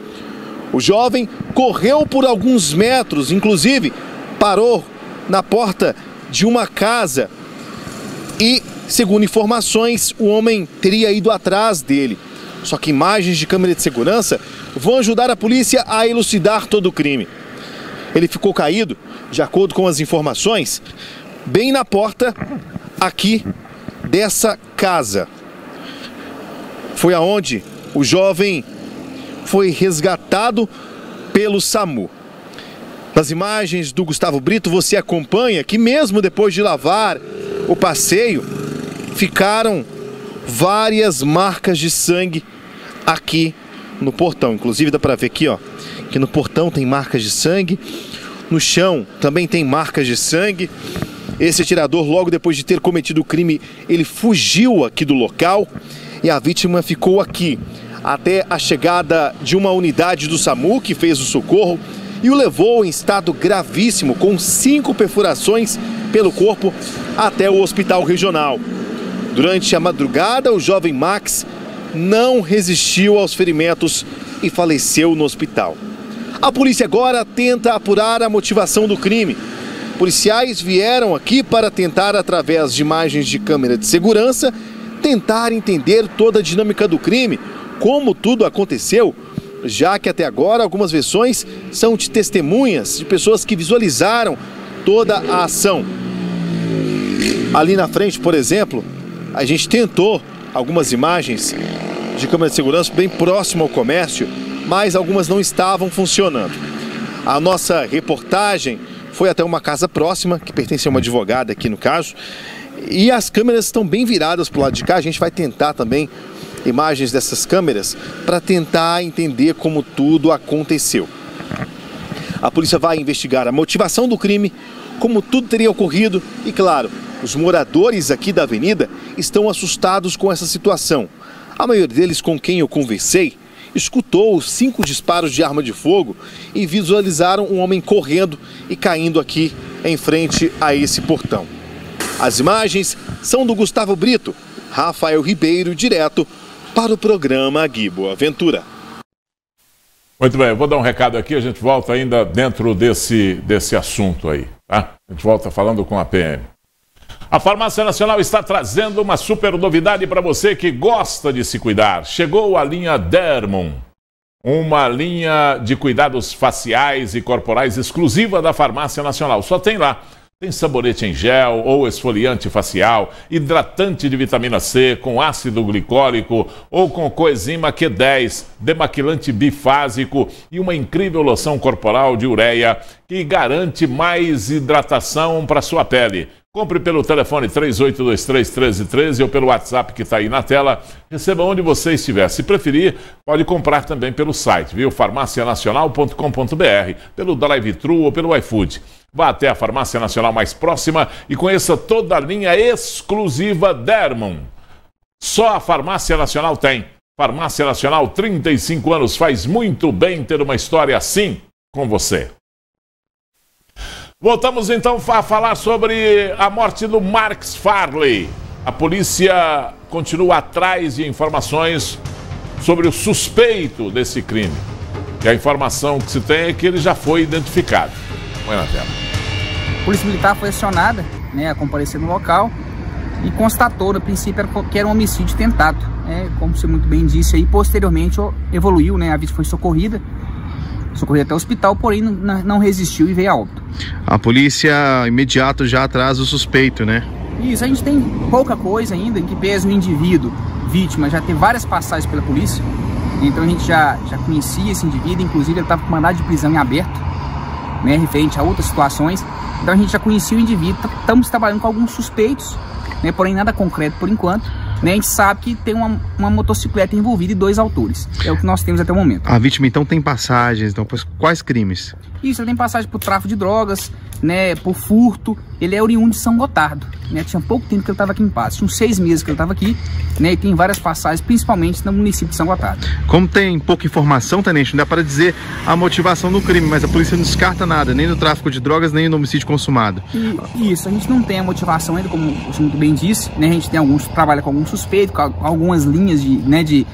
O jovem correu por alguns metros, inclusive parou na porta de uma casa e, segundo informações, o homem teria ido atrás dele. Só que imagens de câmera de segurança vão ajudar a polícia a elucidar todo o crime. Ele ficou caído, de acordo com as informações, bem na porta aqui dessa casa. Foi aonde o jovem foi resgatado pelo SAMU. Nas imagens do Gustavo Brito, você acompanha que, mesmo depois de lavar o passeio, ficaram várias marcas de sangue aqui no portão. Inclusive, dá para ver aqui, ó, que no portão tem marcas de sangue, no chão também tem marcas de sangue. Esse atirador, logo depois de ter cometido o crime, ele fugiu aqui do local e a vítima ficou aqui, até a chegada de uma unidade do SAMU que fez o socorro e o levou em estado gravíssimo, com cinco perfurações pelo corpo, até o hospital regional. Durante a madrugada, o jovem Max não resistiu aos ferimentos e faleceu no hospital. A polícia agora tenta apurar a motivação do crime. Policiais vieram aqui para tentar, através de imagens de câmera de segurança, tentar entender toda a dinâmica do crime como tudo aconteceu, já que até agora algumas versões são de testemunhas de pessoas que visualizaram toda a ação. Ali na frente, por exemplo, a gente tentou algumas imagens de câmera de segurança bem próximo ao comércio, mas algumas não estavam funcionando. A nossa reportagem foi até uma casa próxima, que pertence a uma advogada aqui no caso, e as câmeras estão bem viradas para o lado de cá. A gente vai tentar também imagens dessas câmeras para tentar entender como tudo aconteceu. A polícia vai investigar a motivação do crime, como tudo teria ocorrido e, claro, os moradores aqui da avenida estão assustados com essa situação. A maioria deles com quem eu conversei escutou os cinco disparos de arma de fogo e visualizaram um homem correndo e caindo aqui em frente a esse portão. As imagens são do Gustavo Brito, Rafael Ribeiro, direto para o programa Gui Boaventura. Muito bem, eu vou dar um recado aqui, a gente volta ainda dentro desse, desse assunto aí, tá? A gente volta falando com a PM. A Farmácia Nacional está trazendo uma super novidade para você que gosta de se cuidar. Chegou a linha Dermon, uma linha de cuidados faciais e corporais exclusiva da Farmácia Nacional. Só tem lá. Tem sabonete em gel ou esfoliante facial, hidratante de vitamina C com ácido glicólico ou com coenzima Q10, demaquilante bifásico e uma incrível loção corporal de ureia que garante mais hidratação para sua pele. Compre pelo telefone 38231313 ou pelo WhatsApp que está aí na tela. Receba onde você estiver. Se preferir, pode comprar também pelo site, viu? farmacianacional.com.br, pelo drive-thru ou pelo iFood. Vá até a farmácia nacional mais próxima e conheça toda a linha exclusiva Dermon. Só a Farmácia Nacional tem. Farmácia Nacional, 35 anos, faz muito bem ter uma história assim com você. Voltamos então a falar sobre a morte do Marx Farley. A polícia continua atrás de informações sobre o suspeito desse crime. E a informação que se tem é que ele já foi identificado. Põe na tela. A polícia militar foi acionada né, a comparecer no local e constatou, no princípio, que era um homicídio tentado. Né, como você muito bem disse, aí, posteriormente evoluiu, né, a vítima foi socorrida socorrido até o hospital, porém não resistiu e veio a óbito. A polícia imediato já atrasa o suspeito, né? Isso, a gente tem pouca coisa ainda em que pesa o indivíduo, vítima, já tem várias passagens pela polícia, então a gente já, já conhecia esse indivíduo, inclusive ele estava com mandado de prisão em aberto, né, referente a outras situações, então a gente já conhecia o indivíduo, estamos tá, trabalhando com alguns suspeitos, né, porém nada concreto por enquanto, né? A gente sabe que tem uma, uma motocicleta envolvida e dois autores. É o que nós temos até o momento. A vítima, então, tem passagens, então, quais crimes? Isso, ele tem passagem por tráfico de drogas, né, por furto. Ele é oriundo de São Gotardo, né? Tinha pouco tempo que ele estava aqui em Passos, tinha uns seis meses que ele estava aqui, né? E tem várias passagens, principalmente no município de São Gotardo. Como tem pouca informação, Tenente, não dá para dizer a motivação do crime, mas a polícia não descarta nada, nem do tráfico de drogas, nem do homicídio consumado. E, isso, a gente não tem a motivação ainda, como o muito bem disse, né? A gente tem alguns, trabalha com alguns suspeitos, com algumas linhas de, né, de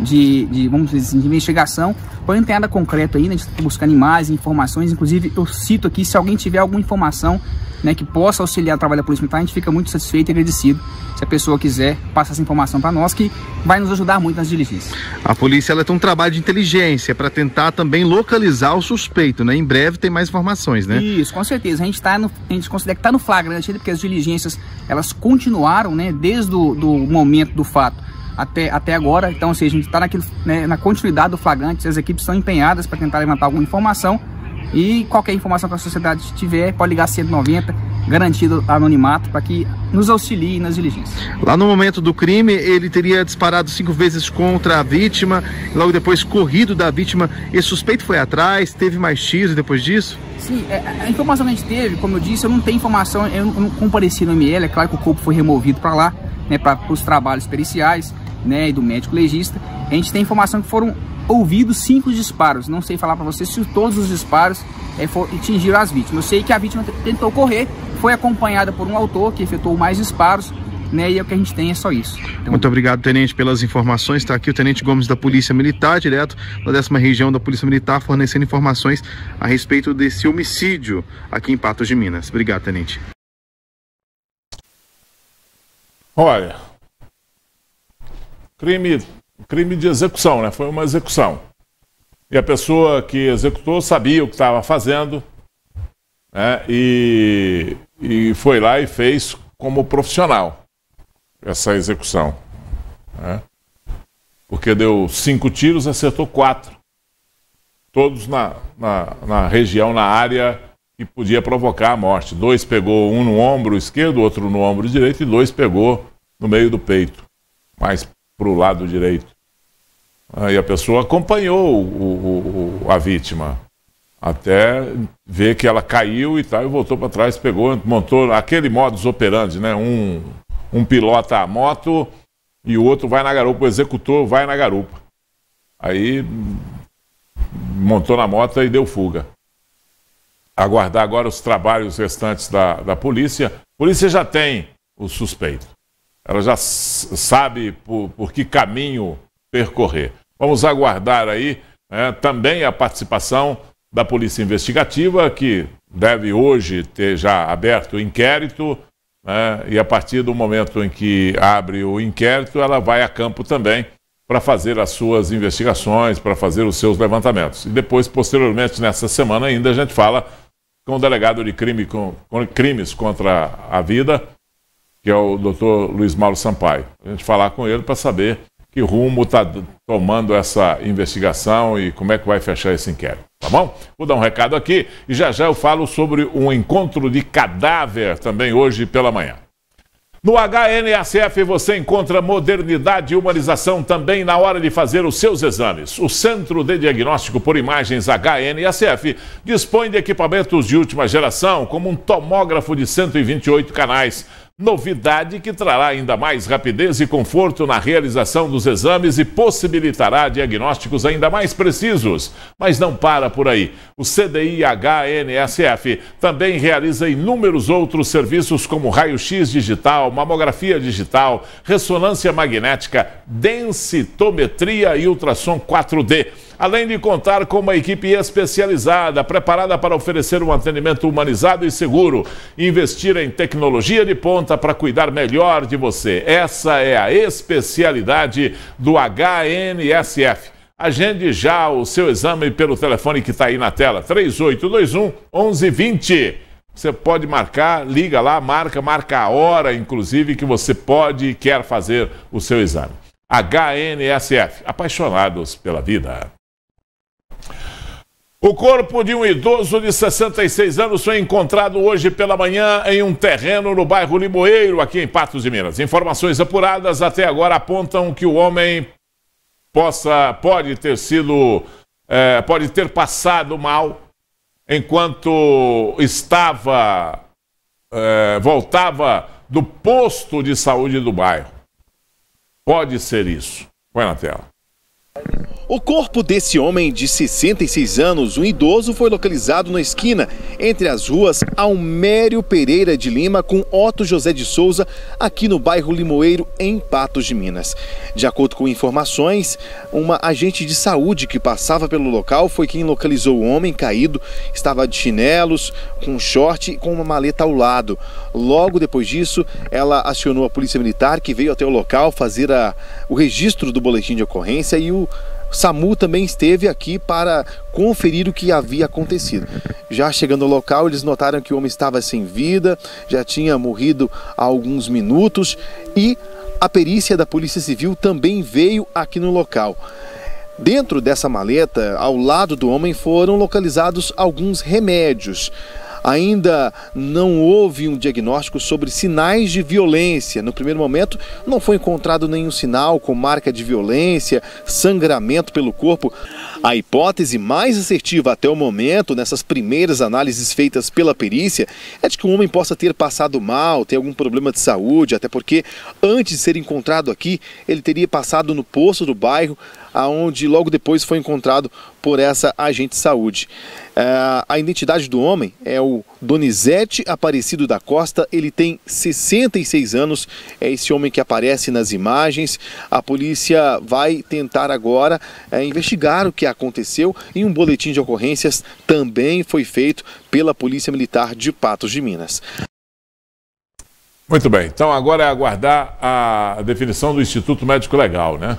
de, de, vamos dizer assim, de investigação. Porém, não tem nada concreto ainda, a gente está buscando mais informações. Inclusive, eu cito aqui, se alguém tiver alguma informação né, que possa auxiliar o trabalho da Polícia Militar, a gente fica muito satisfeito e agradecido. Se a pessoa quiser, passar essa informação para nós, que vai nos ajudar muito nas diligências. A polícia ela tem um trabalho de inteligência para tentar também localizar o suspeito, né? Em breve tem mais informações, né? Isso, com certeza. A gente, tá no, a gente considera que está no flagrante, porque as diligências elas continuaram, né, desde o do momento do fato até, até agora. Então, ou seja, a gente está né, na continuidade do flagrante, as equipes estão empenhadas para tentar levantar alguma informação. E qualquer informação que a sociedade tiver, pode ligar 190, garantido anonimato, para que nos auxilie nas diligências. Lá no momento do crime, ele teria disparado cinco vezes contra a vítima, logo depois corrido da vítima. Esse suspeito foi atrás, teve mais tiros depois disso? Sim, é, a informação que a gente teve, como eu disse, eu não tenho informação, eu não, compareci no ML, é claro que o corpo foi removido para lá, né, para os trabalhos periciais né, e do médico legista, a gente tem informação que foram ouvidos cinco disparos. Não sei falar para você se todos os disparos é, for, atingiram as vítimas. Eu sei que a vítima tentou correr, foi acompanhada por um autor que efetuou mais disparos, né? E é o que a gente tem é só isso. Então... Muito obrigado, Tenente, pelas informações. Está aqui o Tenente Gomes da Polícia Militar, direto da décima região da Polícia Militar, fornecendo informações a respeito desse homicídio aqui em Patos de Minas. Obrigado, Tenente. Olha, crime, crime de execução, né? Foi uma execução. E a pessoa que executou sabia o que estava fazendo né? e, e foi lá e fez como profissional essa execução. Né? Porque deu cinco tiros, acertou quatro. Todos na, na, na região, na área que podia provocar a morte. Dois pegou um no ombro esquerdo, outro no ombro direito e dois pegou no meio do peito. Mas para o lado direito. Aí a pessoa acompanhou o, o, o, a vítima até ver que ela caiu e tal, e voltou para trás, pegou, montou aquele modus operandi, né? Um, um pilota a moto e o outro vai na garupa, o executor vai na garupa. Aí montou na moto e deu fuga. Aguardar agora os trabalhos restantes da, da polícia. A polícia já tem o suspeito ela já sabe por, por que caminho percorrer. Vamos aguardar aí é, também a participação da Polícia Investigativa, que deve hoje ter já aberto o inquérito, né, e a partir do momento em que abre o inquérito, ela vai a campo também para fazer as suas investigações, para fazer os seus levantamentos. E depois, posteriormente, nessa semana ainda, a gente fala com o delegado de crime, com, com crimes contra a vida, que é o doutor Luiz Mauro Sampaio. A gente falar com ele para saber que rumo está tomando essa investigação e como é que vai fechar esse inquérito, tá bom? Vou dar um recado aqui e já já eu falo sobre um encontro de cadáver também hoje pela manhã. No Hnacf você encontra modernidade e humanização também na hora de fazer os seus exames. O Centro de Diagnóstico por Imagens Hnacf dispõe de equipamentos de última geração, como um tomógrafo de 128 canais Novidade que trará ainda mais rapidez e conforto na realização dos exames e possibilitará diagnósticos ainda mais precisos. Mas não para por aí. O CDI HNSF também realiza inúmeros outros serviços como raio-x digital, mamografia digital, ressonância magnética, densitometria e ultrassom 4D além de contar com uma equipe especializada, preparada para oferecer um atendimento humanizado e seguro, investir em tecnologia de ponta pronta para cuidar melhor de você. Essa é a especialidade do HNSF. Agende já o seu exame pelo telefone que está aí na tela, 3821 1120. Você pode marcar, liga lá, marca, marca a hora, inclusive, que você pode e quer fazer o seu exame. HNSF, apaixonados pela vida. O corpo de um idoso de 66 anos foi encontrado hoje pela manhã em um terreno no bairro Limoeiro, aqui em Patos de Minas. Informações apuradas até agora apontam que o homem possa, pode ter sido, é, pode ter passado mal enquanto estava, é, voltava do posto de saúde do bairro. Pode ser isso. Põe na tela. O corpo desse homem de 66 anos, um idoso, foi localizado na esquina entre as ruas Almério Pereira de Lima com Otto José de Souza, aqui no bairro Limoeiro, em Patos de Minas. De acordo com informações, uma agente de saúde que passava pelo local foi quem localizou o homem caído, estava de chinelos, com short e com uma maleta ao lado. Logo depois disso, ela acionou a polícia militar que veio até o local fazer a, o registro do boletim de ocorrência e o SAMU também esteve aqui para conferir o que havia acontecido. Já chegando ao local, eles notaram que o homem estava sem vida, já tinha morrido há alguns minutos e a perícia da Polícia Civil também veio aqui no local. Dentro dessa maleta, ao lado do homem, foram localizados alguns remédios ainda não houve um diagnóstico sobre sinais de violência. No primeiro momento, não foi encontrado nenhum sinal com marca de violência, sangramento pelo corpo. A hipótese mais assertiva até o momento, nessas primeiras análises feitas pela perícia, é de que o homem possa ter passado mal, ter algum problema de saúde, até porque antes de ser encontrado aqui, ele teria passado no poço do bairro aonde logo depois foi encontrado por essa agente de saúde. É, a identidade do homem é o Donizete Aparecido da Costa, ele tem 66 anos, é esse homem que aparece nas imagens. A polícia vai tentar agora é, investigar o que aconteceu e um boletim de ocorrências também foi feito pela Polícia Militar de Patos de Minas. Muito bem, então agora é aguardar a definição do Instituto Médico Legal, né?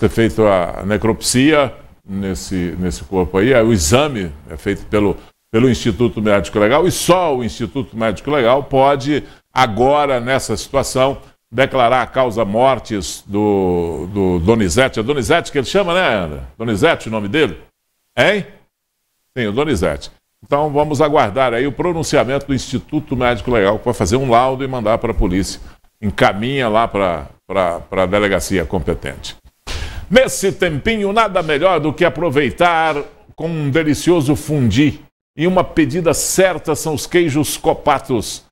ter feita a necropsia nesse, nesse corpo aí. É, o exame é feito pelo, pelo Instituto Médico Legal e só o Instituto Médico Legal pode, agora, nessa situação, declarar a causa mortes do, do Donizete. É Donizete que ele chama, né, Ana? Donizete o nome dele? Hein? Sim, o Donizete. Então vamos aguardar aí o pronunciamento do Instituto Médico Legal para fazer um laudo e mandar para a polícia. Encaminha lá para a delegacia competente. Nesse tempinho, nada melhor do que aproveitar com um delicioso fundi. E uma pedida certa são os queijos copatos.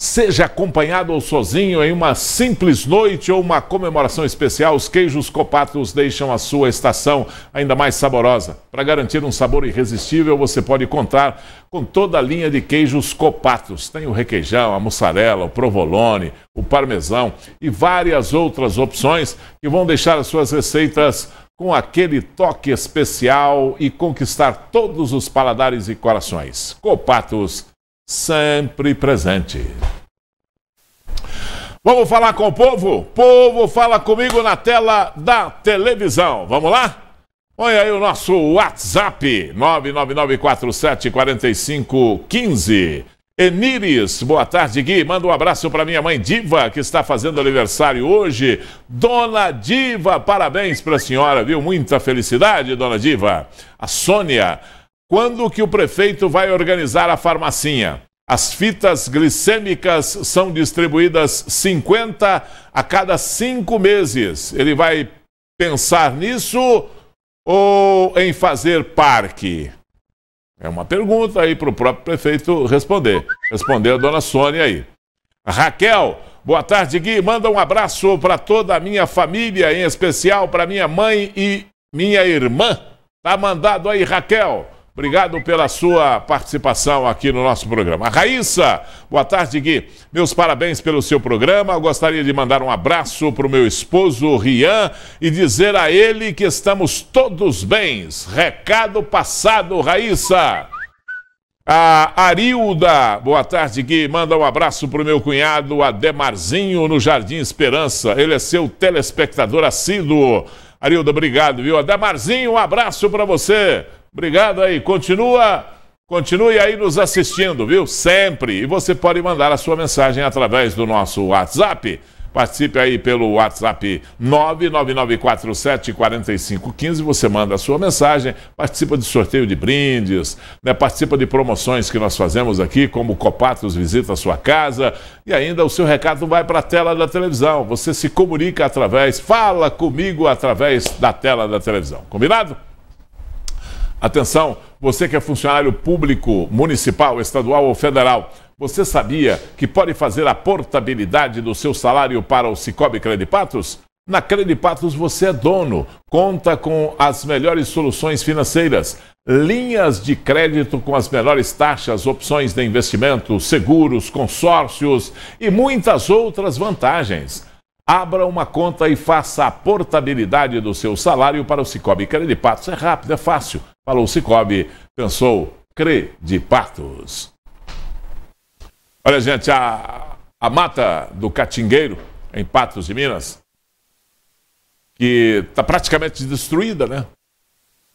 Seja acompanhado ou sozinho em uma simples noite ou uma comemoração especial, os queijos Copatos deixam a sua estação ainda mais saborosa. Para garantir um sabor irresistível, você pode contar com toda a linha de queijos Copatos. Tem o requeijão, a mussarela, o provolone, o parmesão e várias outras opções que vão deixar as suas receitas com aquele toque especial e conquistar todos os paladares e corações. Copatos sempre presente. Vamos falar com o povo? Povo, fala comigo na tela da televisão. Vamos lá? Olha aí o nosso WhatsApp, 999474515. Enires, boa tarde, Gui. Manda um abraço para minha mãe Diva, que está fazendo aniversário hoje. Dona Diva, parabéns para a senhora, viu? Muita felicidade, Dona Diva. A Sônia, quando que o prefeito vai organizar a farmacinha? As fitas glicêmicas são distribuídas 50 a cada cinco meses. Ele vai pensar nisso ou em fazer parque? É uma pergunta aí para o próprio prefeito responder. Respondeu a dona Sônia aí. Raquel, boa tarde, Gui. Manda um abraço para toda a minha família, em especial para minha mãe e minha irmã. Tá mandado aí, Raquel. Obrigado pela sua participação aqui no nosso programa. Raíssa, boa tarde, Gui. Meus parabéns pelo seu programa. gostaria de mandar um abraço para o meu esposo, Rian, e dizer a ele que estamos todos bens. Recado passado, Raíssa. A Arilda, boa tarde, Gui. Manda um abraço para o meu cunhado Ademarzinho no Jardim Esperança. Ele é seu telespectador assíduo. Arilda, obrigado, viu? Ademarzinho, um abraço para você. Obrigado aí. Continua, continue aí nos assistindo, viu? Sempre. E você pode mandar a sua mensagem através do nosso WhatsApp. Participe aí pelo WhatsApp 999474515. Você manda a sua mensagem, participa de sorteio de brindes, né? participa de promoções que nós fazemos aqui, como Copatos visita a sua casa. E ainda o seu recado vai para a tela da televisão. Você se comunica através, fala comigo através da tela da televisão. Combinado? Atenção, você que é funcionário público, municipal, estadual ou federal, você sabia que pode fazer a portabilidade do seu salário para o Cicobi Credipatos? Na Credipatos você é dono, conta com as melhores soluções financeiras, linhas de crédito com as melhores taxas, opções de investimento, seguros, consórcios e muitas outras vantagens. Abra uma conta e faça a portabilidade do seu salário para o Cicobi Credipatos. É rápido, é fácil. Falou Cicobi, pensou de Patos. Olha, gente, a, a mata do Catingueiro, em Patos de Minas, que está praticamente destruída, né?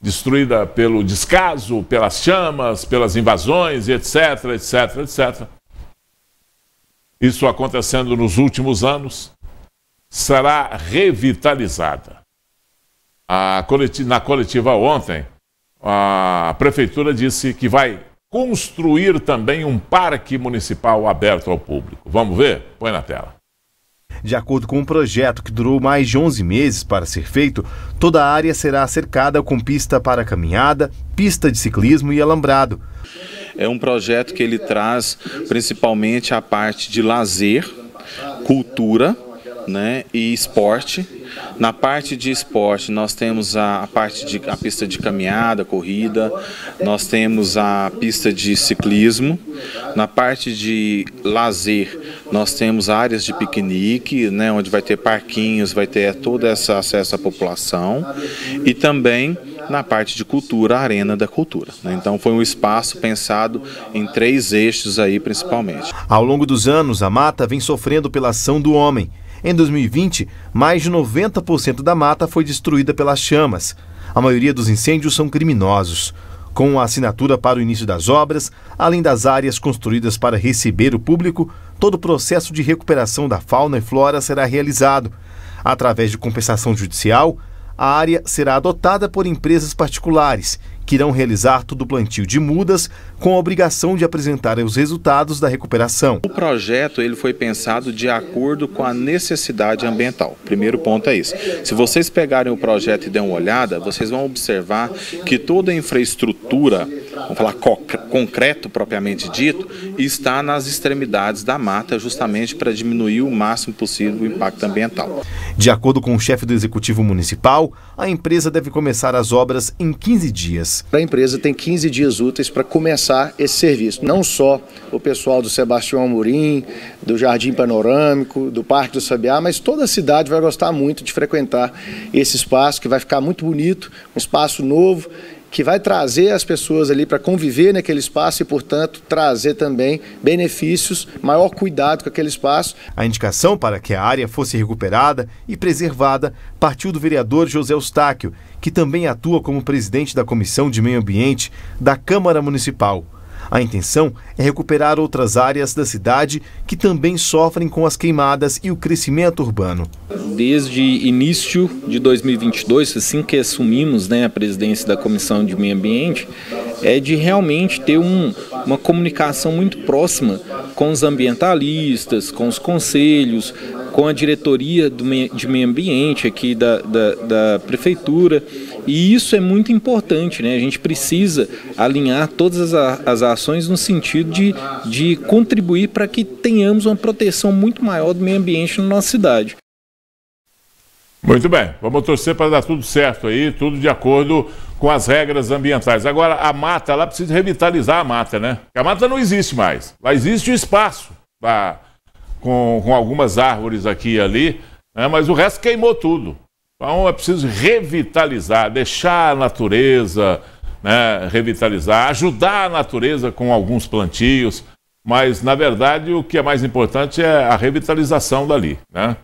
Destruída pelo descaso, pelas chamas, pelas invasões, etc, etc, etc. Isso acontecendo nos últimos anos, será revitalizada. A coletiva, na coletiva ontem, a prefeitura disse que vai construir também um parque municipal aberto ao público. Vamos ver? Põe na tela. De acordo com um projeto que durou mais de 11 meses para ser feito, toda a área será cercada com pista para caminhada, pista de ciclismo e alambrado. É um projeto que ele traz principalmente a parte de lazer, cultura né, e esporte na parte de esporte, nós temos a, a parte de a pista de caminhada, corrida, nós temos a pista de ciclismo. Na parte de lazer, nós temos áreas de piquenique, né, onde vai ter parquinhos, vai ter todo esse acesso à população. E também na parte de cultura, a Arena da Cultura. Né. Então foi um espaço pensado em três eixos aí principalmente. Ao longo dos anos, a mata vem sofrendo pela ação do homem. Em 2020, mais de 90% da mata foi destruída pelas chamas. A maioria dos incêndios são criminosos. Com a assinatura para o início das obras, além das áreas construídas para receber o público, todo o processo de recuperação da fauna e flora será realizado. Através de compensação judicial, a área será adotada por empresas particulares, que irão realizar todo o plantio de mudas com a obrigação de apresentar os resultados da recuperação. O projeto ele foi pensado de acordo com a necessidade ambiental. Primeiro ponto é isso. Se vocês pegarem o projeto e derem uma olhada, vocês vão observar que toda a infraestrutura, vamos falar concreto propriamente dito, está nas extremidades da mata, justamente para diminuir o máximo possível o impacto ambiental. De acordo com o chefe do Executivo Municipal, a empresa deve começar as obras em 15 dias. A empresa tem 15 dias úteis para começar reforçar esse serviço. Não só o pessoal do Sebastião Amorim, do Jardim Panorâmico, do Parque do Sabiá, mas toda a cidade vai gostar muito de frequentar esse espaço que vai ficar muito bonito, um espaço novo que vai trazer as pessoas ali para conviver naquele espaço e, portanto, trazer também benefícios, maior cuidado com aquele espaço. A indicação para que a área fosse recuperada e preservada partiu do vereador José Eustáquio, que também atua como presidente da Comissão de Meio Ambiente da Câmara Municipal. A intenção é recuperar outras áreas da cidade que também sofrem com as queimadas e o crescimento urbano. Desde início de 2022, assim que assumimos né, a presidência da Comissão de Meio Ambiente, é de realmente ter um, uma comunicação muito próxima com os ambientalistas, com os conselhos, com a diretoria do, de meio ambiente aqui da, da, da prefeitura. E isso é muito importante, né? A gente precisa alinhar todas as, as no sentido de, de contribuir para que tenhamos uma proteção muito maior do meio ambiente na nossa cidade. Muito bem, vamos torcer para dar tudo certo aí, tudo de acordo com as regras ambientais. Agora, a mata, lá precisa revitalizar a mata, né? Porque a mata não existe mais. Lá existe o espaço pra, com, com algumas árvores aqui e ali, né? mas o resto queimou tudo. Então é preciso revitalizar, deixar a natureza, né, revitalizar, ajudar a natureza com alguns plantios, mas na verdade o que é mais importante é a revitalização dali. Né?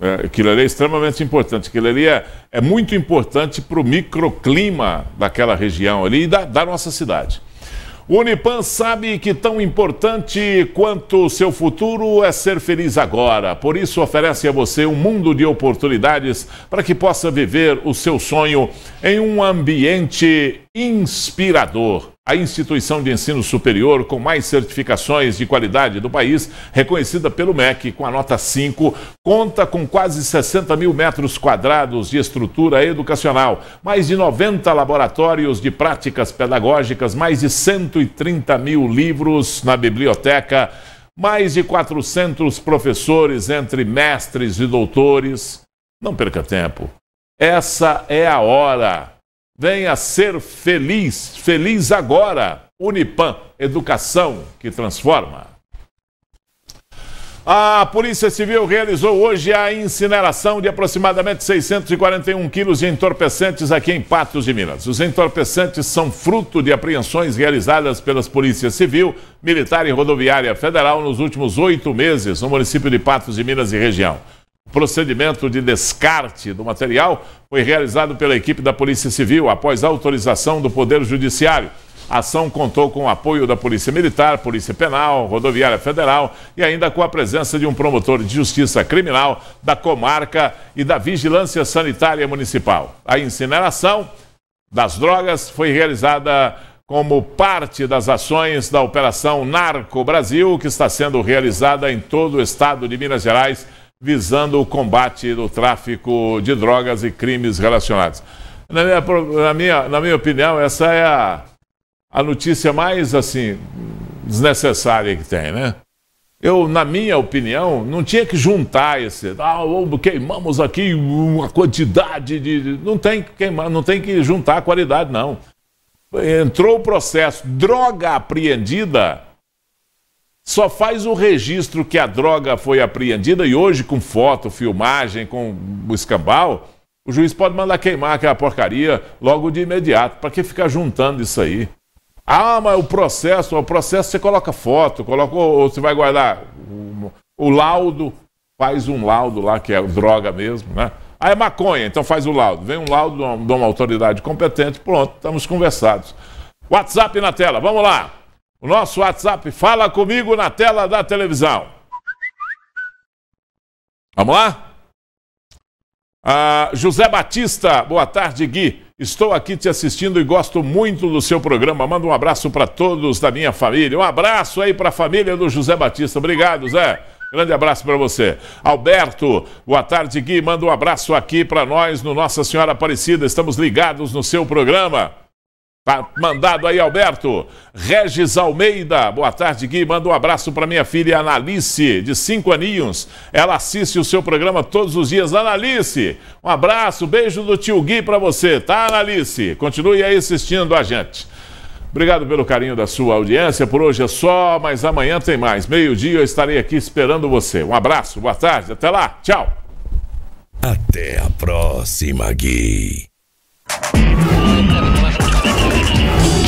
É, aquilo ali é extremamente importante, aquilo ali é, é muito importante para o microclima daquela região ali e da, da nossa cidade. O Unipan sabe que tão importante quanto o seu futuro é ser feliz agora. Por isso, oferece a você um mundo de oportunidades para que possa viver o seu sonho em um ambiente inspirador. A instituição de ensino superior com mais certificações de qualidade do país, reconhecida pelo MEC com a nota 5, conta com quase 60 mil metros quadrados de estrutura educacional, mais de 90 laboratórios de práticas pedagógicas, mais de 130 mil livros na biblioteca, mais de 400 professores, entre mestres e doutores. Não perca tempo. Essa é a hora Venha ser feliz, feliz agora. Unipam, educação que transforma. A Polícia Civil realizou hoje a incineração de aproximadamente 641 quilos de entorpecentes aqui em Patos de Minas. Os entorpecentes são fruto de apreensões realizadas pelas polícias Civil, Militar e Rodoviária Federal nos últimos oito meses no município de Patos de Minas e região procedimento de descarte do material foi realizado pela equipe da Polícia Civil após autorização do Poder Judiciário. A ação contou com o apoio da Polícia Militar, Polícia Penal, Rodoviária Federal e ainda com a presença de um promotor de justiça criminal da comarca e da Vigilância Sanitária Municipal. A incineração das drogas foi realizada como parte das ações da Operação Narco Brasil, que está sendo realizada em todo o estado de Minas Gerais visando o combate do tráfico de drogas e crimes relacionados. Na minha, na minha, na minha opinião, essa é a, a notícia mais assim desnecessária que tem, né? Eu, na minha opinião, não tinha que juntar esse. Ah, queimamos aqui uma quantidade de. Não tem que queimar, não tem que juntar a qualidade, não. Entrou o processo, droga apreendida, só faz o registro que a droga foi apreendida e hoje, com foto, filmagem, com o escambau, o juiz pode mandar queimar aquela porcaria logo de imediato. Para que ficar juntando isso aí? Ah, mas o processo, o processo você coloca foto, coloca, ou você vai guardar o, o laudo, faz um laudo lá, que é droga mesmo, né? Ah, é maconha, então faz o laudo. Vem um laudo de uma, de uma autoridade competente, pronto, estamos conversados. WhatsApp na tela, vamos lá. O nosso WhatsApp fala comigo na tela da televisão. Vamos lá? Ah, José Batista, boa tarde, Gui. Estou aqui te assistindo e gosto muito do seu programa. Manda um abraço para todos da minha família. Um abraço aí para a família do José Batista. Obrigado, Zé. Grande abraço para você. Alberto, boa tarde, Gui. Manda um abraço aqui para nós no Nossa Senhora Aparecida. Estamos ligados no seu programa. Tá mandado aí, Alberto. Regis Almeida, boa tarde, Gui. Manda um abraço para minha filha Analice, de cinco aninhos. Ela assiste o seu programa todos os dias. Analice, um abraço, beijo do tio Gui para você, tá, Analice? Continue aí assistindo a gente. Obrigado pelo carinho da sua audiência. Por hoje é só, mas amanhã tem mais. Meio-dia eu estarei aqui esperando você. Um abraço, boa tarde, até lá, tchau. Até a próxima, Gui. Thank you.